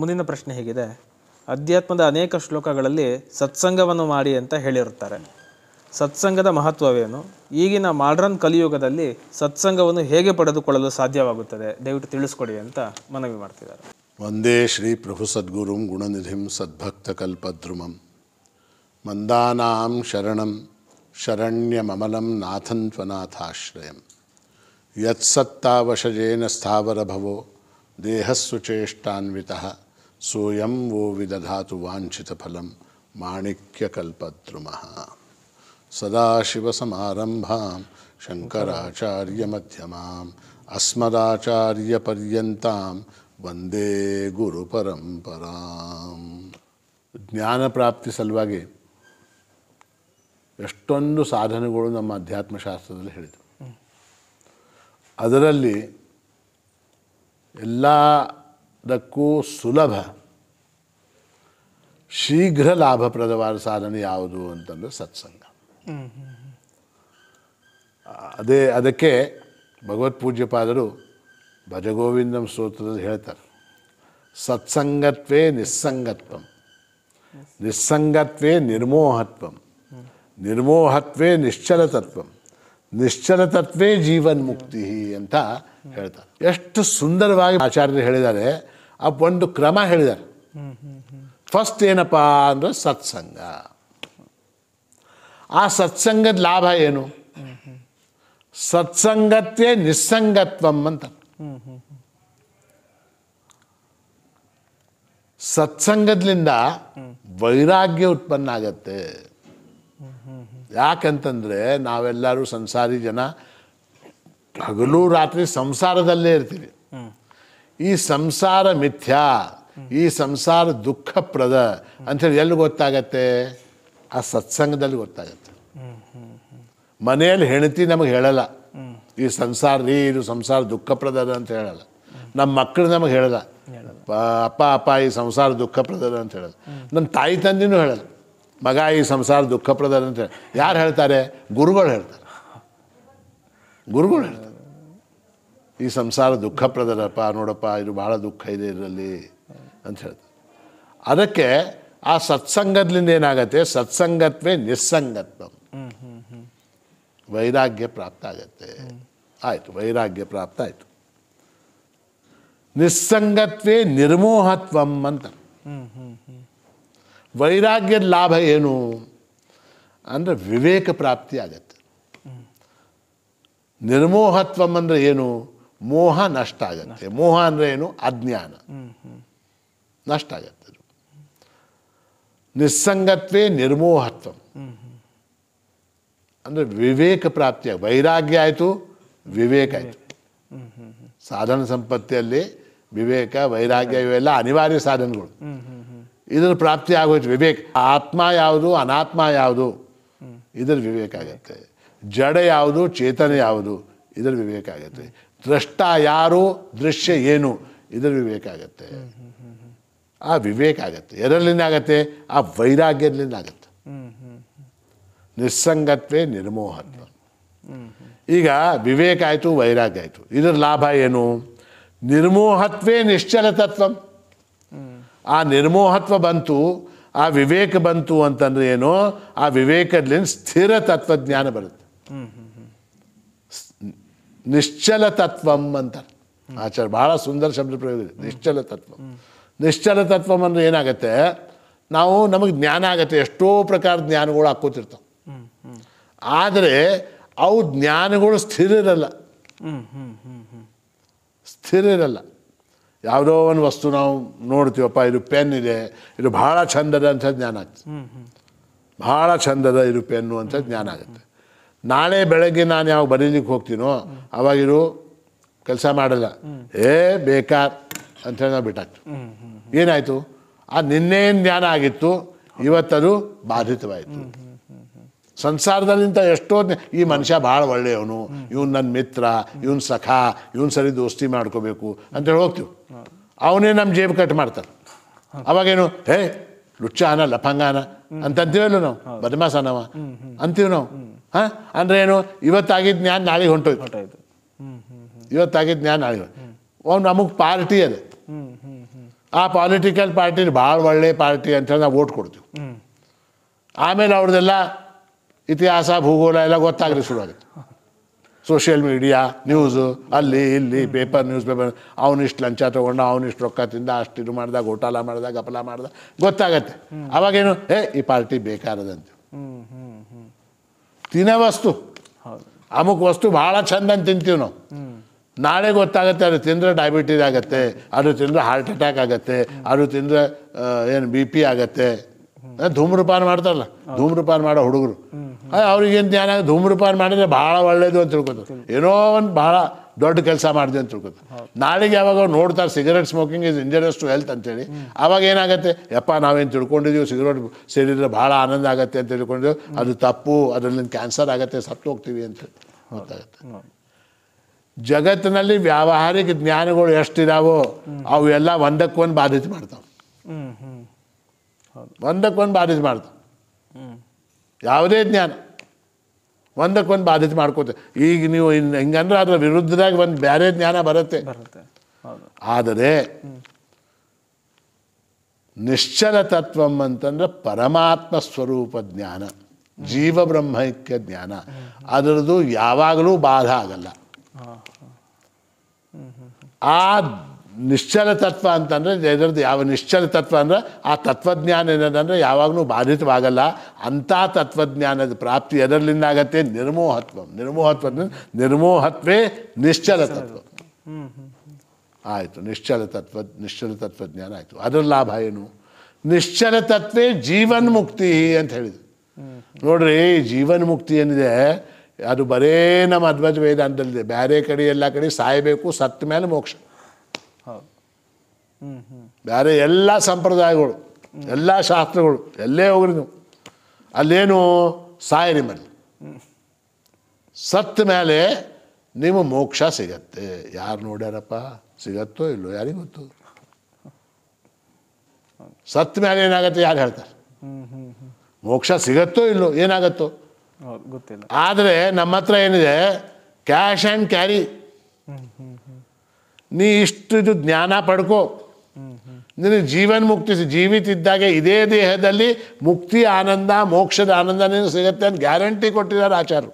ಮುಂದಿನ ಪ್ರಶ್ನೆ ಹೇಗಿದೆ ಅಧ್ಯಾತ್ಮದ ಅನೇಕ ಶ್ಲೋಕಗಳಲ್ಲಿ ಸತ್ಸಂಗವನ್ನು ಮಾಡಿ ಅಂತ ಹೇಳಿರುತ್ತಾರೆ ಸತ್ಸಂಗದ ಮಹತ್ವವೇನು ಈಗಿನ ಮಾಡ್ರನ್ ಕಲಿಯುಗದಲ್ಲಿ ಸತ್ಸಂಗವನ್ನು ಹೇಗೆ ಪಡೆದುಕೊಳ್ಳಲು ಸಾಧ್ಯವಾಗುತ್ತದೆ ದಯವಿಟ್ಟು ತಿಳಿಸ್ಕೊಡಿ ಅಂತ ಮನವಿ ಮಾಡ್ತಿದ್ದಾರೆ ವಂದೇ ಶ್ರೀ ಪ್ರಭು ಸದ್ಗುರುಂ ಗುಣನಿಧಿಂ ಸದ್ಭಕ್ತ ಕಲ್ಪದ್ರುಮಂ ಮಂದಾನಾಂ ಶರಣಂ ಶರಣ್ಯಮಮಲಂ ನಾಥನ್ ತ್ವನಾಥಾಶ್ರಯಂ ಭವೋ ಸ್ಥಾವರಭವೋ ಚೇಷ್ಟಾನ್ವಿತಃ ಸೋಯಂ ವೋ ವಿದಧಾತು ವಾಂಛಿತ ಫಲಂ ಶಂಕರಾಚಾರ್ಯ ಮಧ್ಯಮಾಂ ಅಸ್ಮದಾಚಾರ್ಯ ಪರ್ಯಂತಾಂ ವಂದೇ ಗುರು ಪರಂಪರಾಂ ಜ್ಞಾನ ಪ್ರಾಪ್ತಿ ಸಲುವಾಗಿ ಎಷ್ಟೊಂದು ಸಾಧನೆಗಳು ನಮ್ಮ ಅಧ್ಯಾತ್ಮಶಾಸ್ತ್ರದಲ್ಲಿ ಹೇಳಿದರು ಅದರಲ್ಲಿ ಎಲ್ಲ ದಕ್ಕೂ ಸುಲಭ ಶೀಘ್ರ ಲಾಭಪ್ರದವಾದ ಸಾಧನೆ ಯಾವುದು ಅಂತಂದ್ರೆ ಸತ್ಸಂಗ ಅದೇ ಅದಕ್ಕೆ ಭಗವತ್ ಪೂಜ್ಯಪಾದರು ಭಜಗೋವಿಂದಂ ಸ್ತೋತ್ರದಲ್ಲಿ ಹೇಳ್ತಾರೆ ಸತ್ಸಂಗತ್ವೇ ನಿಸ್ಸಂಗತ್ವಂ ನಿಸ್ಸಂಗತ್ವೇ ನಿರ್ಮೋಹತ್ವಂ ನಿರ್ಮೋಹತ್ವೇ ನಿಶ್ಚಲತತ್ವಂ ನಿಶ್ಚಲತತ್ವೇ ಜೀವನ್ಮುಕ್ತಿ ಅಂತ ಹೇಳ್ತಾರೆ ಎಷ್ಟು ಸುಂದರವಾಗಿ ಆಚಾರ್ಯರು ಹೇಳಿದ್ದಾರೆ ಆ ಒಂದು ಕ್ರಮ ಹೇಳಿದ್ದಾರೆ ಫಸ್ಟ್ ಏನಪ್ಪ ಅಂದರೆ ಸತ್ಸಂಗ ಆ ಸತ್ಸಂಗದ ಲಾಭ ಏನು ಸತ್ಸಂಗತ್ಯ ನಿಸ್ಸಂಗತ್ವಂ ಅಂತ ಸತ್ಸಂಗದಿಂದ ವೈರಾಗ್ಯ ಉತ್ಪನ್ನ ಆಗತ್ತೆ ಯಾಕಂತಂದ್ರೆ ನಾವೆಲ್ಲರೂ ಸಂಸಾರಿ ಜನ ಹಗಲು ರಾತ್ರಿ ಸಂಸಾರದಲ್ಲೇ ಇರ್ತೀವಿ ಈ ಸಂಸಾರ ಮಿಥ್ಯಾ ಈ ಸಂಸಾರ ದುಃಖಪ್ರದ ಹೇಳಿ ಎಲ್ಲಿ ಗೊತ್ತಾಗತ್ತೆ ಆ ಸತ್ಸಂಗದಲ್ಲಿ ಗೊತ್ತಾಗತ್ತೆ ಮನೆಯಲ್ಲಿ ಹೆಣತಿ ನಮಗೆ ಹೇಳಲ್ಲ ಈ ಸಂಸಾರ ರೀ ಇದು ಸಂಸಾರ ದುಃಖಪ್ರದ ಅಂತ ಹೇಳಲ್ಲ ನಮ್ಮ ಮಕ್ಕಳು ನಮಗೆ ಹೇಳಲ್ಲ ಅಪ್ಪ ಅಪ್ಪ ಈ ಸಂಸಾರ ದುಃಖಪ್ರದ ಅಂತ ಹೇಳಲ್ಲ ನಮ್ಮ ತಾಯಿ ತಂದಿನೂ ಹೇಳಲ್ಲ ಮಗ ಈ ಸಂಸಾರ ದುಃಖಪ್ರದ ಅಂತ ಹೇಳಿ ಯಾರು ಹೇಳ್ತಾರೆ ಗುರುಗಳು ಹೇಳ್ತಾರೆ ಗುರುಗಳು ಹೇಳ್ತಾರೆ ಈ ಸಂಸಾರ ದುಃಖಪ್ರದರಪ್ಪ ನೋಡಪ್ಪ ಇದು ಭಾಳ ದುಃಖ ಇದೆ ಇದರಲ್ಲಿ ಅಂತ ಹೇಳ್ತಾರೆ ಅದಕ್ಕೆ ಆ ಸತ್ಸಂಗದಿಂದ ಏನಾಗತ್ತೆ ಸತ್ಸಂಗತ್ವೇ ನಿಸ್ಸಂಗತ್ವ ವೈರಾಗ್ಯ ಪ್ರಾಪ್ತ ಆಗತ್ತೆ ಆಯಿತು ವೈರಾಗ್ಯ ಪ್ರಾಪ್ತ ಆಯಿತು ನಿಸ್ಸಂಗತ್ವೇ ನಿರ್ಮೋಹತ್ವಂ ಅಂತ ವೈರಾಗ್ಯದ ಲಾಭ ಏನು ಅಂದರೆ ವಿವೇಕ ಪ್ರಾಪ್ತಿ ಆಗತ್ತೆ ನಿರ್ಮೋಹತ್ವಂ ಅಂದರೆ ಏನು ಮೋಹ ನಷ್ಟ ಆಗತ್ತೆ ಮೋಹ ಅಂದ್ರೆ ಏನು ಅಜ್ಞಾನ ನಷ್ಟ ಆಗತ್ತೆ ನಿಸ್ಸಂಗತ್ವೇ ನಿರ್ಮೋಹತ್ವ ಅಂದ್ರೆ ವಿವೇಕ ಪ್ರಾಪ್ತಿಯ ವೈರಾಗ್ಯ ಆಯ್ತು ವಿವೇಕ ಆಯ್ತು ಸಾಧನ ಸಂಪತ್ತಿಯಲ್ಲಿ ವಿವೇಕ ವೈರಾಗ್ಯ ಇವೆಲ್ಲ ಅನಿವಾರ್ಯ ಸಾಧನಗಳು ಇದರ ಪ್ರಾಪ್ತಿ ಆಗೋಯ್ತು ವಿವೇಕ ಆತ್ಮ ಯಾವುದು ಅನಾತ್ಮ ಯಾವುದು ಇದರ ವಿವೇಕ ಆಗತ್ತೆ ಜಡ ಯಾವುದು ಚೇತನ ಯಾವುದು ಇದರ ವಿವೇಕ ಆಗತ್ತೆ ದ್ರಷ್ಟ ಯಾರು ದೃಶ್ಯ ಏನು ಇದರ ವಿವೇಕ ಆಗತ್ತೆ ಆ ವಿವೇಕ ಆಗತ್ತೆ ಎರಡರಿಂದ ಆಗತ್ತೆ ಆ ವೈರಾಗ್ಯರ್ಲಿಂದ ಆಗತ್ತೆ ನಿಸ್ಸಂಗತ್ವೇ ನಿರ್ಮೋಹತ್ವ ಈಗ ವಿವೇಕ ಆಯಿತು ವೈರಾಗ್ಯ ಆಯಿತು ಇದರ ಲಾಭ ಏನು ನಿರ್ಮೋಹತ್ವೇ ನಿಶ್ಚಲ ತತ್ವ ಆ ನಿರ್ಮೋಹತ್ವ ಬಂತು ಆ ವಿವೇಕ ಬಂತು ಅಂತಂದ್ರೆ ಏನು ಆ ವಿವೇಕದಿಂದ ಸ್ಥಿರ ತತ್ವಜ್ಞಾನ ಬರುತ್ತೆ ನಿಶ್ಚಲ ತತ್ವಂ ಅಂತಾರೆ ಆಚಾರ ಬಹಳ ಸುಂದರ ಶಬ್ದ ಪ್ರಯೋಗ ಇದೆ ನಿಶ್ಚಲ ತತ್ವ ನಿಶ್ಚಲ ತತ್ವಂ ಅಂದ್ರೆ ಏನಾಗುತ್ತೆ ನಾವು ನಮಗೆ ಜ್ಞಾನ ಆಗತ್ತೆ ಎಷ್ಟೋ ಪ್ರಕಾರದ ಜ್ಞಾನಗಳು ಹಾಕೋತಿರ್ತಾವೆ ಆದರೆ ಅವು ಜ್ಞಾನಗಳು ಸ್ಥಿರ ಇರಲ್ಲ ಸ್ಥಿರ ಇರಲ್ಲ ಯಾವುದೋ ಒಂದು ವಸ್ತು ನಾವು ನೋಡ್ತೀವಪ್ಪ ಇದು ಪೆನ್ ಇದೆ ಇದು ಭಾಳ ಚಂದದ ಅಂತ ಜ್ಞಾನ ಆಗ್ತದೆ ಭಾಳ ಚಂದದ ಇದು ಪೆನ್ನು ಅಂತ ಜ್ಞಾನ ಆಗುತ್ತೆ ನಾಳೆ ಬೆಳಗ್ಗೆ ನಾನು ಯಾವಾಗ ಬರೀಲಿಕ್ಕೆ ಹೋಗ್ತೀನೋ ಅವಾಗಿರು ಕೆಲಸ ಮಾಡಲ್ಲ ಏ ಬೇಕಾರ್ ಅಂತೇಳಿ ನಾವು ಬಿಟ್ಟಾಕ್ತು ಏನಾಯಿತು ಆ ನಿನ್ನೇನು ಜ್ಞಾನ ಆಗಿತ್ತು ಇವತ್ತದು ಬಾಧಿತವಾಯಿತು ಸಂಸಾರದಲ್ಲಿಂತ ಎಷ್ಟೋ ಈ ಮನುಷ್ಯ ಭಾಳ ಒಳ್ಳೆಯವನು ಇವನು ನನ್ನ ಮಿತ್ರ ಇವನ್ ಸಖ ಇವನ್ ಸರಿ ದೋಸ್ತಿ ಮಾಡ್ಕೋಬೇಕು ಅಂತೇಳಿ ಹೋಗ್ತೀವಿ ಅವನೇ ನಮ್ಮ ಜೇಬು ಕಟ್ ಮಾಡ್ತಾನೆ ಅವಾಗೇನು ಹೇ ಲುಚ್ಚಾನ ಲಫಂಗಾನ ಅಂತಂತೀವಲ್ಲ ನಾವು ಬದಮಾಸನವ ಅಂತೀವಿ ನಾವು ಹಾ ಅಂದ್ರೆ ಏನು ಇವತ್ತಾಗಿದ್ದ ಜ್ಞಾನ ನಾಳೆಗೆ ಹೊಂಟೋಯ್ತು ಹೊಂಟೋಯ್ತು ಇವತ್ತಾಗಿದ್ದ ಜ್ಞಾನ ಹೊಂಟು ಒಂದು ನಮಗೆ ಪಾರ್ಟಿ ಅದೇ ಆ ಪಾಲಿಟಿಕಲ್ ಪಾರ್ಟಿ ಭಾಳ ಒಳ್ಳೆ ಪಾರ್ಟಿ ಅಂತೇಳಿ ನಾವು ಓಟ್ ಕೊಡ್ತೀವಿ ಆಮೇಲೆ ಅವ್ರದ್ದೆಲ್ಲ ಇತಿಹಾಸ ಭೂಗೋಳ ಎಲ್ಲ ಗೊತ್ತಾಗ್ರಿ ಶುರುವಾಗುತ್ತೆ ಸೋಷಿಯಲ್ ಮೀಡಿಯಾ ನ್ಯೂಸು ಅಲ್ಲಿ ಇಲ್ಲಿ ಪೇಪರ್ ನ್ಯೂಸ್ ಪೇಪರ್ ಅವನಿಷ್ಟು ಲಂಚ ತೊಗೊಂಡ ಅವನಿಷ್ಟು ರೊಕ್ಕ ತಿಂದ ಅಷ್ಟು ಇದು ಮಾಡ್ದ ಗೋಟಾಲ ಮಾಡ್ದ ಗಪಲ ಮಾಡ್ದ ಗೊತ್ತಾಗತ್ತೆ ಅವಾಗೇನು ಏ ಈ ಪಾರ್ಟಿ ಬೇಕಾರದಂತೆ ತಿನ್ನೋ ವಸ್ತು ಅಮುಕ್ ವಸ್ತು ಭಾಳ ಚಂದಂತ ತಿಂತೀವಿ ನಾವು ನಾಳೆ ಗೊತ್ತಾಗುತ್ತೆ ಅದು ತಿಂದರೆ ಡಯಾಬಿಟೀಸ್ ಆಗುತ್ತೆ ಅದು ತಿಂದರೆ ಹಾರ್ಟ್ ಅಟ್ಯಾಕ್ ಆಗುತ್ತೆ ಅದು ತಿಂದರೆ ಏನು ಬಿ ಪಿ ಆಗುತ್ತೆ ಧೂಮ್ರಪಾನ ಮಾಡ್ತಾರಲ್ಲ ಧೂಮ್ರಪಾನ ಮಾಡೋ ಹುಡುಗರು ಅವ್ರಿಗೇನು ಧ್ಯಾನ ಧೂಮ್ರಪಾನ ಮಾಡಿದ್ರೆ ಭಾಳ ಒಳ್ಳೇದು ಅಂತ ತಿಳ್ಕೊತಾರೆ ಏನೋ ಒಂದು ಭಾಳ ದೊಡ್ಡ ಕೆಲಸ ಮಾಡಿದೆ ಅಂತ ತಿಳ್ಕೊತ ನಾಳೆಗೆ ಯಾವಾಗ ನೋಡ್ತಾರೆ cigarette smoking is injurious to health ಅಂತೇಳಿ ಅವಾಗ ಏನಾಗುತ್ತೆ ಯಪ್ಪ ನಾವೇನು ತಿಳ್ಕೊಂಡಿದ್ದೀವಿ ಸಿಗರೇಟ್ ಸೇರಿದ್ರೆ ಭಾಳ ಆನಂದ ಆಗುತ್ತೆ ಅಂತ ತಿಳ್ಕೊಂಡಿದ್ದೀವಿ ಅದು ತಪ್ಪು ಅದರಿಂದ ಕ್ಯಾನ್ಸರ್ ಆಗುತ್ತೆ ಸತ್ತು ಹೋಗ್ತೀವಿ ಅಂತ ಗೊತ್ತಾಗುತ್ತೆ ಜಗತ್ತಿನಲ್ಲಿ ವ್ಯಾವಹಾರಿಕ ಜ್ಞಾನಗಳು ಎಷ್ಟಿದಾವೋ ಎಲ್ಲ ಒಂದಕ್ಕೊಂದು ಬಾಧಿತ ಮಾಡ್ತಾವೆ ಒಂದಕ್ಕೊಂದು ಬಾಧಿತ ಮಾಡ್ತಾವೆ ಯಾವುದೇ ಜ್ಞಾನ ಒಂದಕ್ಕೊಂದು ಬಾಧ್ಯತೆ ಮಾಡ್ಕೋತ ಈಗ ನೀವು ಇನ್ನು ಹಿಂಗಂದ್ರೆ ಅದರ ವಿರುದ್ಧದಾಗ ಒಂದು ಬೇರೆ ಜ್ಞಾನ ಬರುತ್ತೆ ಆದರೆ ನಿಶ್ಚಲ ತತ್ವಂ ಅಂತಂದ್ರೆ ಪರಮಾತ್ಮ ಸ್ವರೂಪ ಜ್ಞಾನ ಜೀವ ಬ್ರಹ್ಮೈಕ್ಯ ಜ್ಞಾನ ಅದರದ್ದು ಯಾವಾಗಲೂ ಬಾಧ ಆಗಲ್ಲ ಆ ನಿಶ್ಚಲ ತತ್ವ ಅಂತಂದರೆ ಇದರದ್ದು ಯಾವ ನಿಶ್ಚಲ ತತ್ವ ಅಂದರೆ ಆ ತತ್ವಜ್ಞಾನ ಏನಂದರೆ ಯಾವಾಗಲೂ ಬಾಧಿತವಾಗಲ್ಲ ಅಂಥ ತತ್ವಜ್ಞಾನದ ಪ್ರಾಪ್ತಿ ಎದರಲಿಂದ ಆಗತ್ತೆ ನಿರ್ಮೋಹತ್ವ ನಿರ್ಮೋಹತ್ವ ನಿರ್ಮೋಹತ್ವೇ ನಿಶ್ಚಲ ತತ್ವ ಆಯಿತು ನಿಶ್ಚಲ ತತ್ವ ನಿಶ್ಚಲ ತತ್ವಜ್ಞಾನ ಆಯಿತು ಅದರ ಲಾಭ ಏನು ನಿಶ್ಚಲ ತತ್ವೇ ಜೀವನ್ ಮುಕ್ತಿ ಅಂತ ಹೇಳಿದ್ರು ನೋಡ್ರಿ ಜೀವನ್ ಮುಕ್ತಿ ಏನಿದೆ ಅದು ಬರೇ ನಮ್ಮ ಅದ್ವೈತ ವೇದಾಂತದಲ್ಲಿದೆ ಬೇರೆ ಕಡೆ ಎಲ್ಲ ಕಡೆ ಸಾಯಬೇಕು ಸತ್ತ ಮೇಲೆ ಮೋಕ್ಷ ಬೇರೆ ಎಲ್ಲ ಸಂಪ್ರದಾಯಗಳು ಎಲ್ಲ ಶಾಸ್ತ್ರಗಳು ಎಲ್ಲೇ ಹೋಗ್ರಿ ನೀವು ಅಲ್ಲೇನು ಸಾಯಿರಿ ನಿಮ್ಮಲ್ಲಿ ಸತ್ತ ಮೇಲೆ ನಿಮ್ಮ ಮೋಕ್ಷ ಸಿಗತ್ತೆ ಯಾರು ನೋಡ್ಯಾರಪ್ಪ ಸಿಗತ್ತೋ ಇಲ್ಲೋ ಯಾರಿಗೆ ಗೊತ್ತು ಸತ್ತ ಮೇಲೆ ಏನಾಗತ್ತೆ ಯಾರು ಹೇಳ್ತಾರೆ ಮೋಕ್ಷ ಸಿಗತ್ತೋ ಇಲ್ಲೋ ಏನಾಗತ್ತೋ ಗೊತ್ತಿಲ್ಲ ಆದರೆ ನಮ್ಮ ಹತ್ರ ಏನಿದೆ ಕ್ಯಾಶ್ ಆ್ಯಂಡ್ ಕ್ಯಾರಿ ನೀ ಇಷ್ಟು ಇದು ಜ್ಞಾನ ಪಡ್ಕೋ ನಿನಗೆ ಜೀವನ್ ಜೀವಿತ ಇದ್ದಾಗ ಇದೇ ದೇಹದಲ್ಲಿ ಮುಕ್ತಿ ಆನಂದ ಮೋಕ್ಷದ ಆನಂದ ನಿನಗೆ ಅಂತ ಗ್ಯಾರಂಟಿ ಕೊಟ್ಟಿದ್ದಾರೆ ಆಚಾರ್ಯರು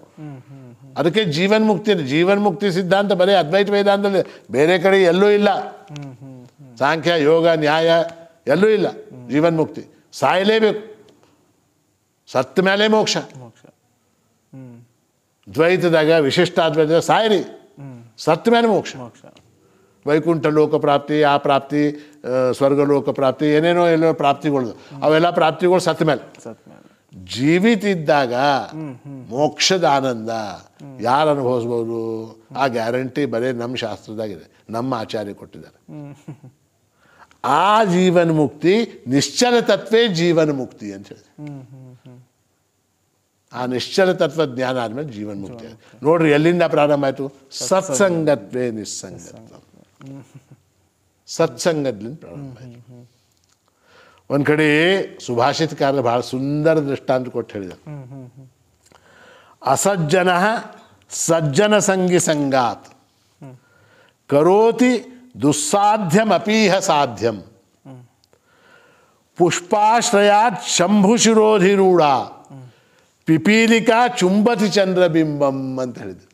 ಅದಕ್ಕೆ ಜೀವನ್ ಮುಕ್ತಿ ಜೀವನ್ ಮುಕ್ತಿ ಸಿದ್ಧಾಂತ ಬರೀ ಅದ್ವೈತ ವೇದಾಂತದಲ್ಲಿ ಬೇರೆ ಕಡೆ ಎಲ್ಲೂ ಇಲ್ಲ ಸಾಂಖ್ಯ ಯೋಗ ನ್ಯಾಯ ಎಲ್ಲೂ ಇಲ್ಲ ಜೀವನ್ ಮುಕ್ತಿ ಸಾಯಲೇಬೇಕು ಸತ್ತ ಮೇಲೆ ಮೋಕ್ಷ ದ್ವೈತದಾಗ ವಿಶಿಷ್ಟ ಅದ್ವೈತದಾಗ ಸಾಯಿರಿ ಸತ್ತ ಮೇಲೆ ಮೋಕ್ಷ ಮೋಕ್ಷ ವೈಕುಂಠ ಲೋಕ ಪ್ರಾಪ್ತಿ ಆ ಪ್ರಾಪ್ತಿ ಸ್ವರ್ಗ ಲೋಕ ಪ್ರಾಪ್ತಿ ಏನೇನೋ ಎಲ್ಲೋ ಪ್ರಾಪ್ತಿಗಳು ಅವೆಲ್ಲ ಪ್ರಾಪ್ತಿಗಳು ಸತ್ ಮೇಲೆ ಜೀವಿತ ಇದ್ದಾಗ ಮೋಕ್ಷದ ಆನಂದ ಯಾರು ಅನುಭವಿಸ್ಬೋದು ಆ ಗ್ಯಾರಂಟಿ ಬರೀ ನಮ್ಮ ಶಾಸ್ತ್ರದಾಗಿದೆ ನಮ್ಮ ಆಚಾರ್ಯ ಕೊಟ್ಟಿದ್ದಾರೆ ಆ ಜೀವನ ಮುಕ್ತಿ ನಿಶ್ಚಲ ತತ್ವೇ ಜೀವನ ಮುಕ್ತಿ ಅಂತ ಹೇಳಿ ಆ ನಿಶ್ಚಲ ತತ್ವ ಜ್ಞಾನ ಆದ್ಮೇಲೆ ಜೀವನ ಮುಕ್ತಿ ನೋಡ್ರಿ ಎಲ್ಲಿಂದ ಪ್ರಾರಂಭ ಆಯ್ತು ಸತ್ಸಂಗತ್ವೇ ನಿಸ್ಸಂಗತ್ವ ಸತ್ಸಂಗದಿಂದ ಪ್ರಾರಂಭ ಆಯಿತು ಒಂದು ಕಡೆ ಸುಭಾಷಿತಕಾರರು ಭಾಳ ಸುಂದರ ದೃಷ್ಟಾಂತ ಕೊಟ್ಟು ಹೇಳಿದ ಅಸಜ್ಜನ ಸಜ್ಜನ ಸಂಗಿ ಸಂಗಾತ್ ಕರೋತಿ ದುಸ್ಸಾಧ್ಯಮಪೀಹ ಸಾಧ್ಯಂ ಪುಷ್ಪಾಶ್ರಯಾತ್ ಶಂಭುಶಿರೋಧಿರೂಢ ಪಿಪೀಲಿಕಾ ಚುಂಬತಿ ಚಂದ್ರಬಿಂಬಂ ಅಂತ ಹೇಳಿದ್ರು